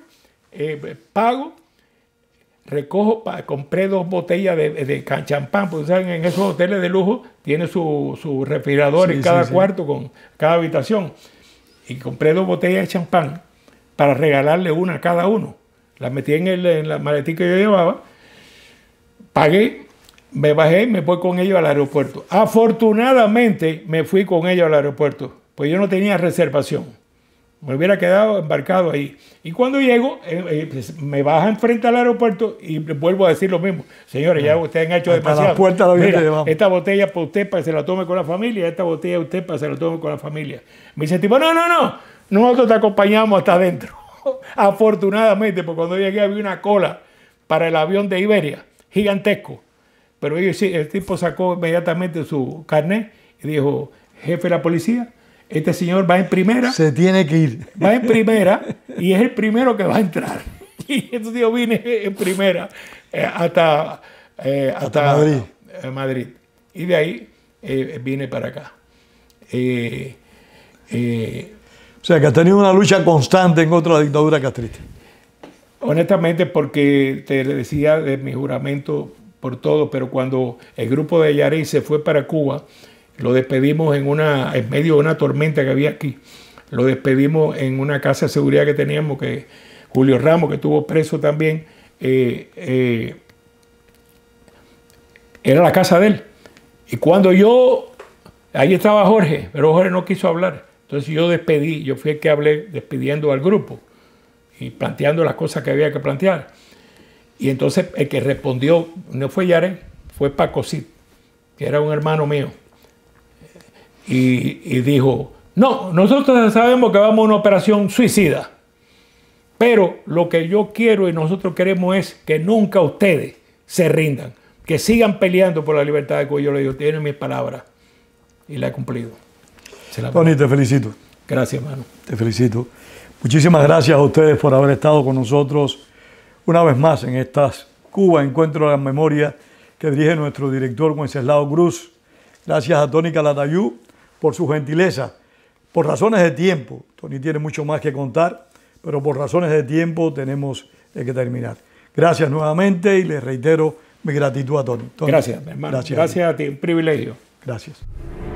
eh, pago, recojo, compré dos botellas de, champán, porque saben, en esos hoteles de lujo tiene su, su refrigerador en cada cuarto, con cada habitación. Y compré dos botellas de champán para regalarle una a cada uno. la metí en, el, la maletita que yo llevaba, pagué me bajé y me voy con ellos al aeropuerto. Afortunadamente me fui con ellos al aeropuerto, pues yo no tenía reservación. Me hubiera quedado embarcado ahí. Y cuando llego, eh, eh, pues, me baja enfrente al aeropuerto y vuelvo a decir lo mismo. Señores, ya ah, ustedes han hecho de demasiado. esta botella para usted para que se la tome con la familia, esta botella usted para que se la tome con la familia. Me dice tipo, no, no, no, nosotros te acompañamos hasta adentro. Afortunadamente, porque cuando llegué había una cola para el avión de Iberia, gigantesco. Pero sí, el tipo sacó inmediatamente su carnet y dijo, jefe de la policía, este señor va en primera. Se tiene que ir. Va en primera y es el primero que va a entrar. Y entonces yo vine en primera eh, eh, hasta, hasta, eh, Madrid. Y de ahí vine para acá. o sea, que has tenido una lucha constante en contra de la dictadura castrista. Honestamente, porque te decía de mi juramento por todo, pero cuando el grupo de Yarey se fue para Cuba, lo despedimos en, una, en medio de una tormenta que había aquí. Lo despedimos en una casa de seguridad que teníamos, que Julio Ramos, que estuvo preso también, eh, eh, era la casa de él. Y cuando yo, ahí estaba Jorge, pero Jorge no quiso hablar. Entonces yo despedí, yo fui el que hablé despidiendo al grupo y planteando las cosas que había que plantear. Y entonces el que respondió no fue Yaren, fue Paco Cid, que era un hermano mío. Y, dijo, no, nosotros sabemos que vamos a una operación suicida. Pero lo que yo quiero y nosotros queremos es que nunca ustedes se rindan, que sigan peleando por la libertad de Cuello. Yo le digo, tienen mis palabras. Y la he cumplido. La Tony, te felicito. Gracias, hermano. Te felicito. Muchísimas gracias a ustedes por haber estado con nosotros una vez más, en estas Cuba encuentro la memoria que dirige nuestro director Wenceslao Cruz. Gracias a Tony Calatayú por su gentileza. Por razones de tiempo, Tony tiene mucho más que contar, pero por razones de tiempo tenemos que terminar. Gracias nuevamente y les reitero mi gratitud a Tony. gracias, hermano. Gracias, gracias a ti, un privilegio. Gracias.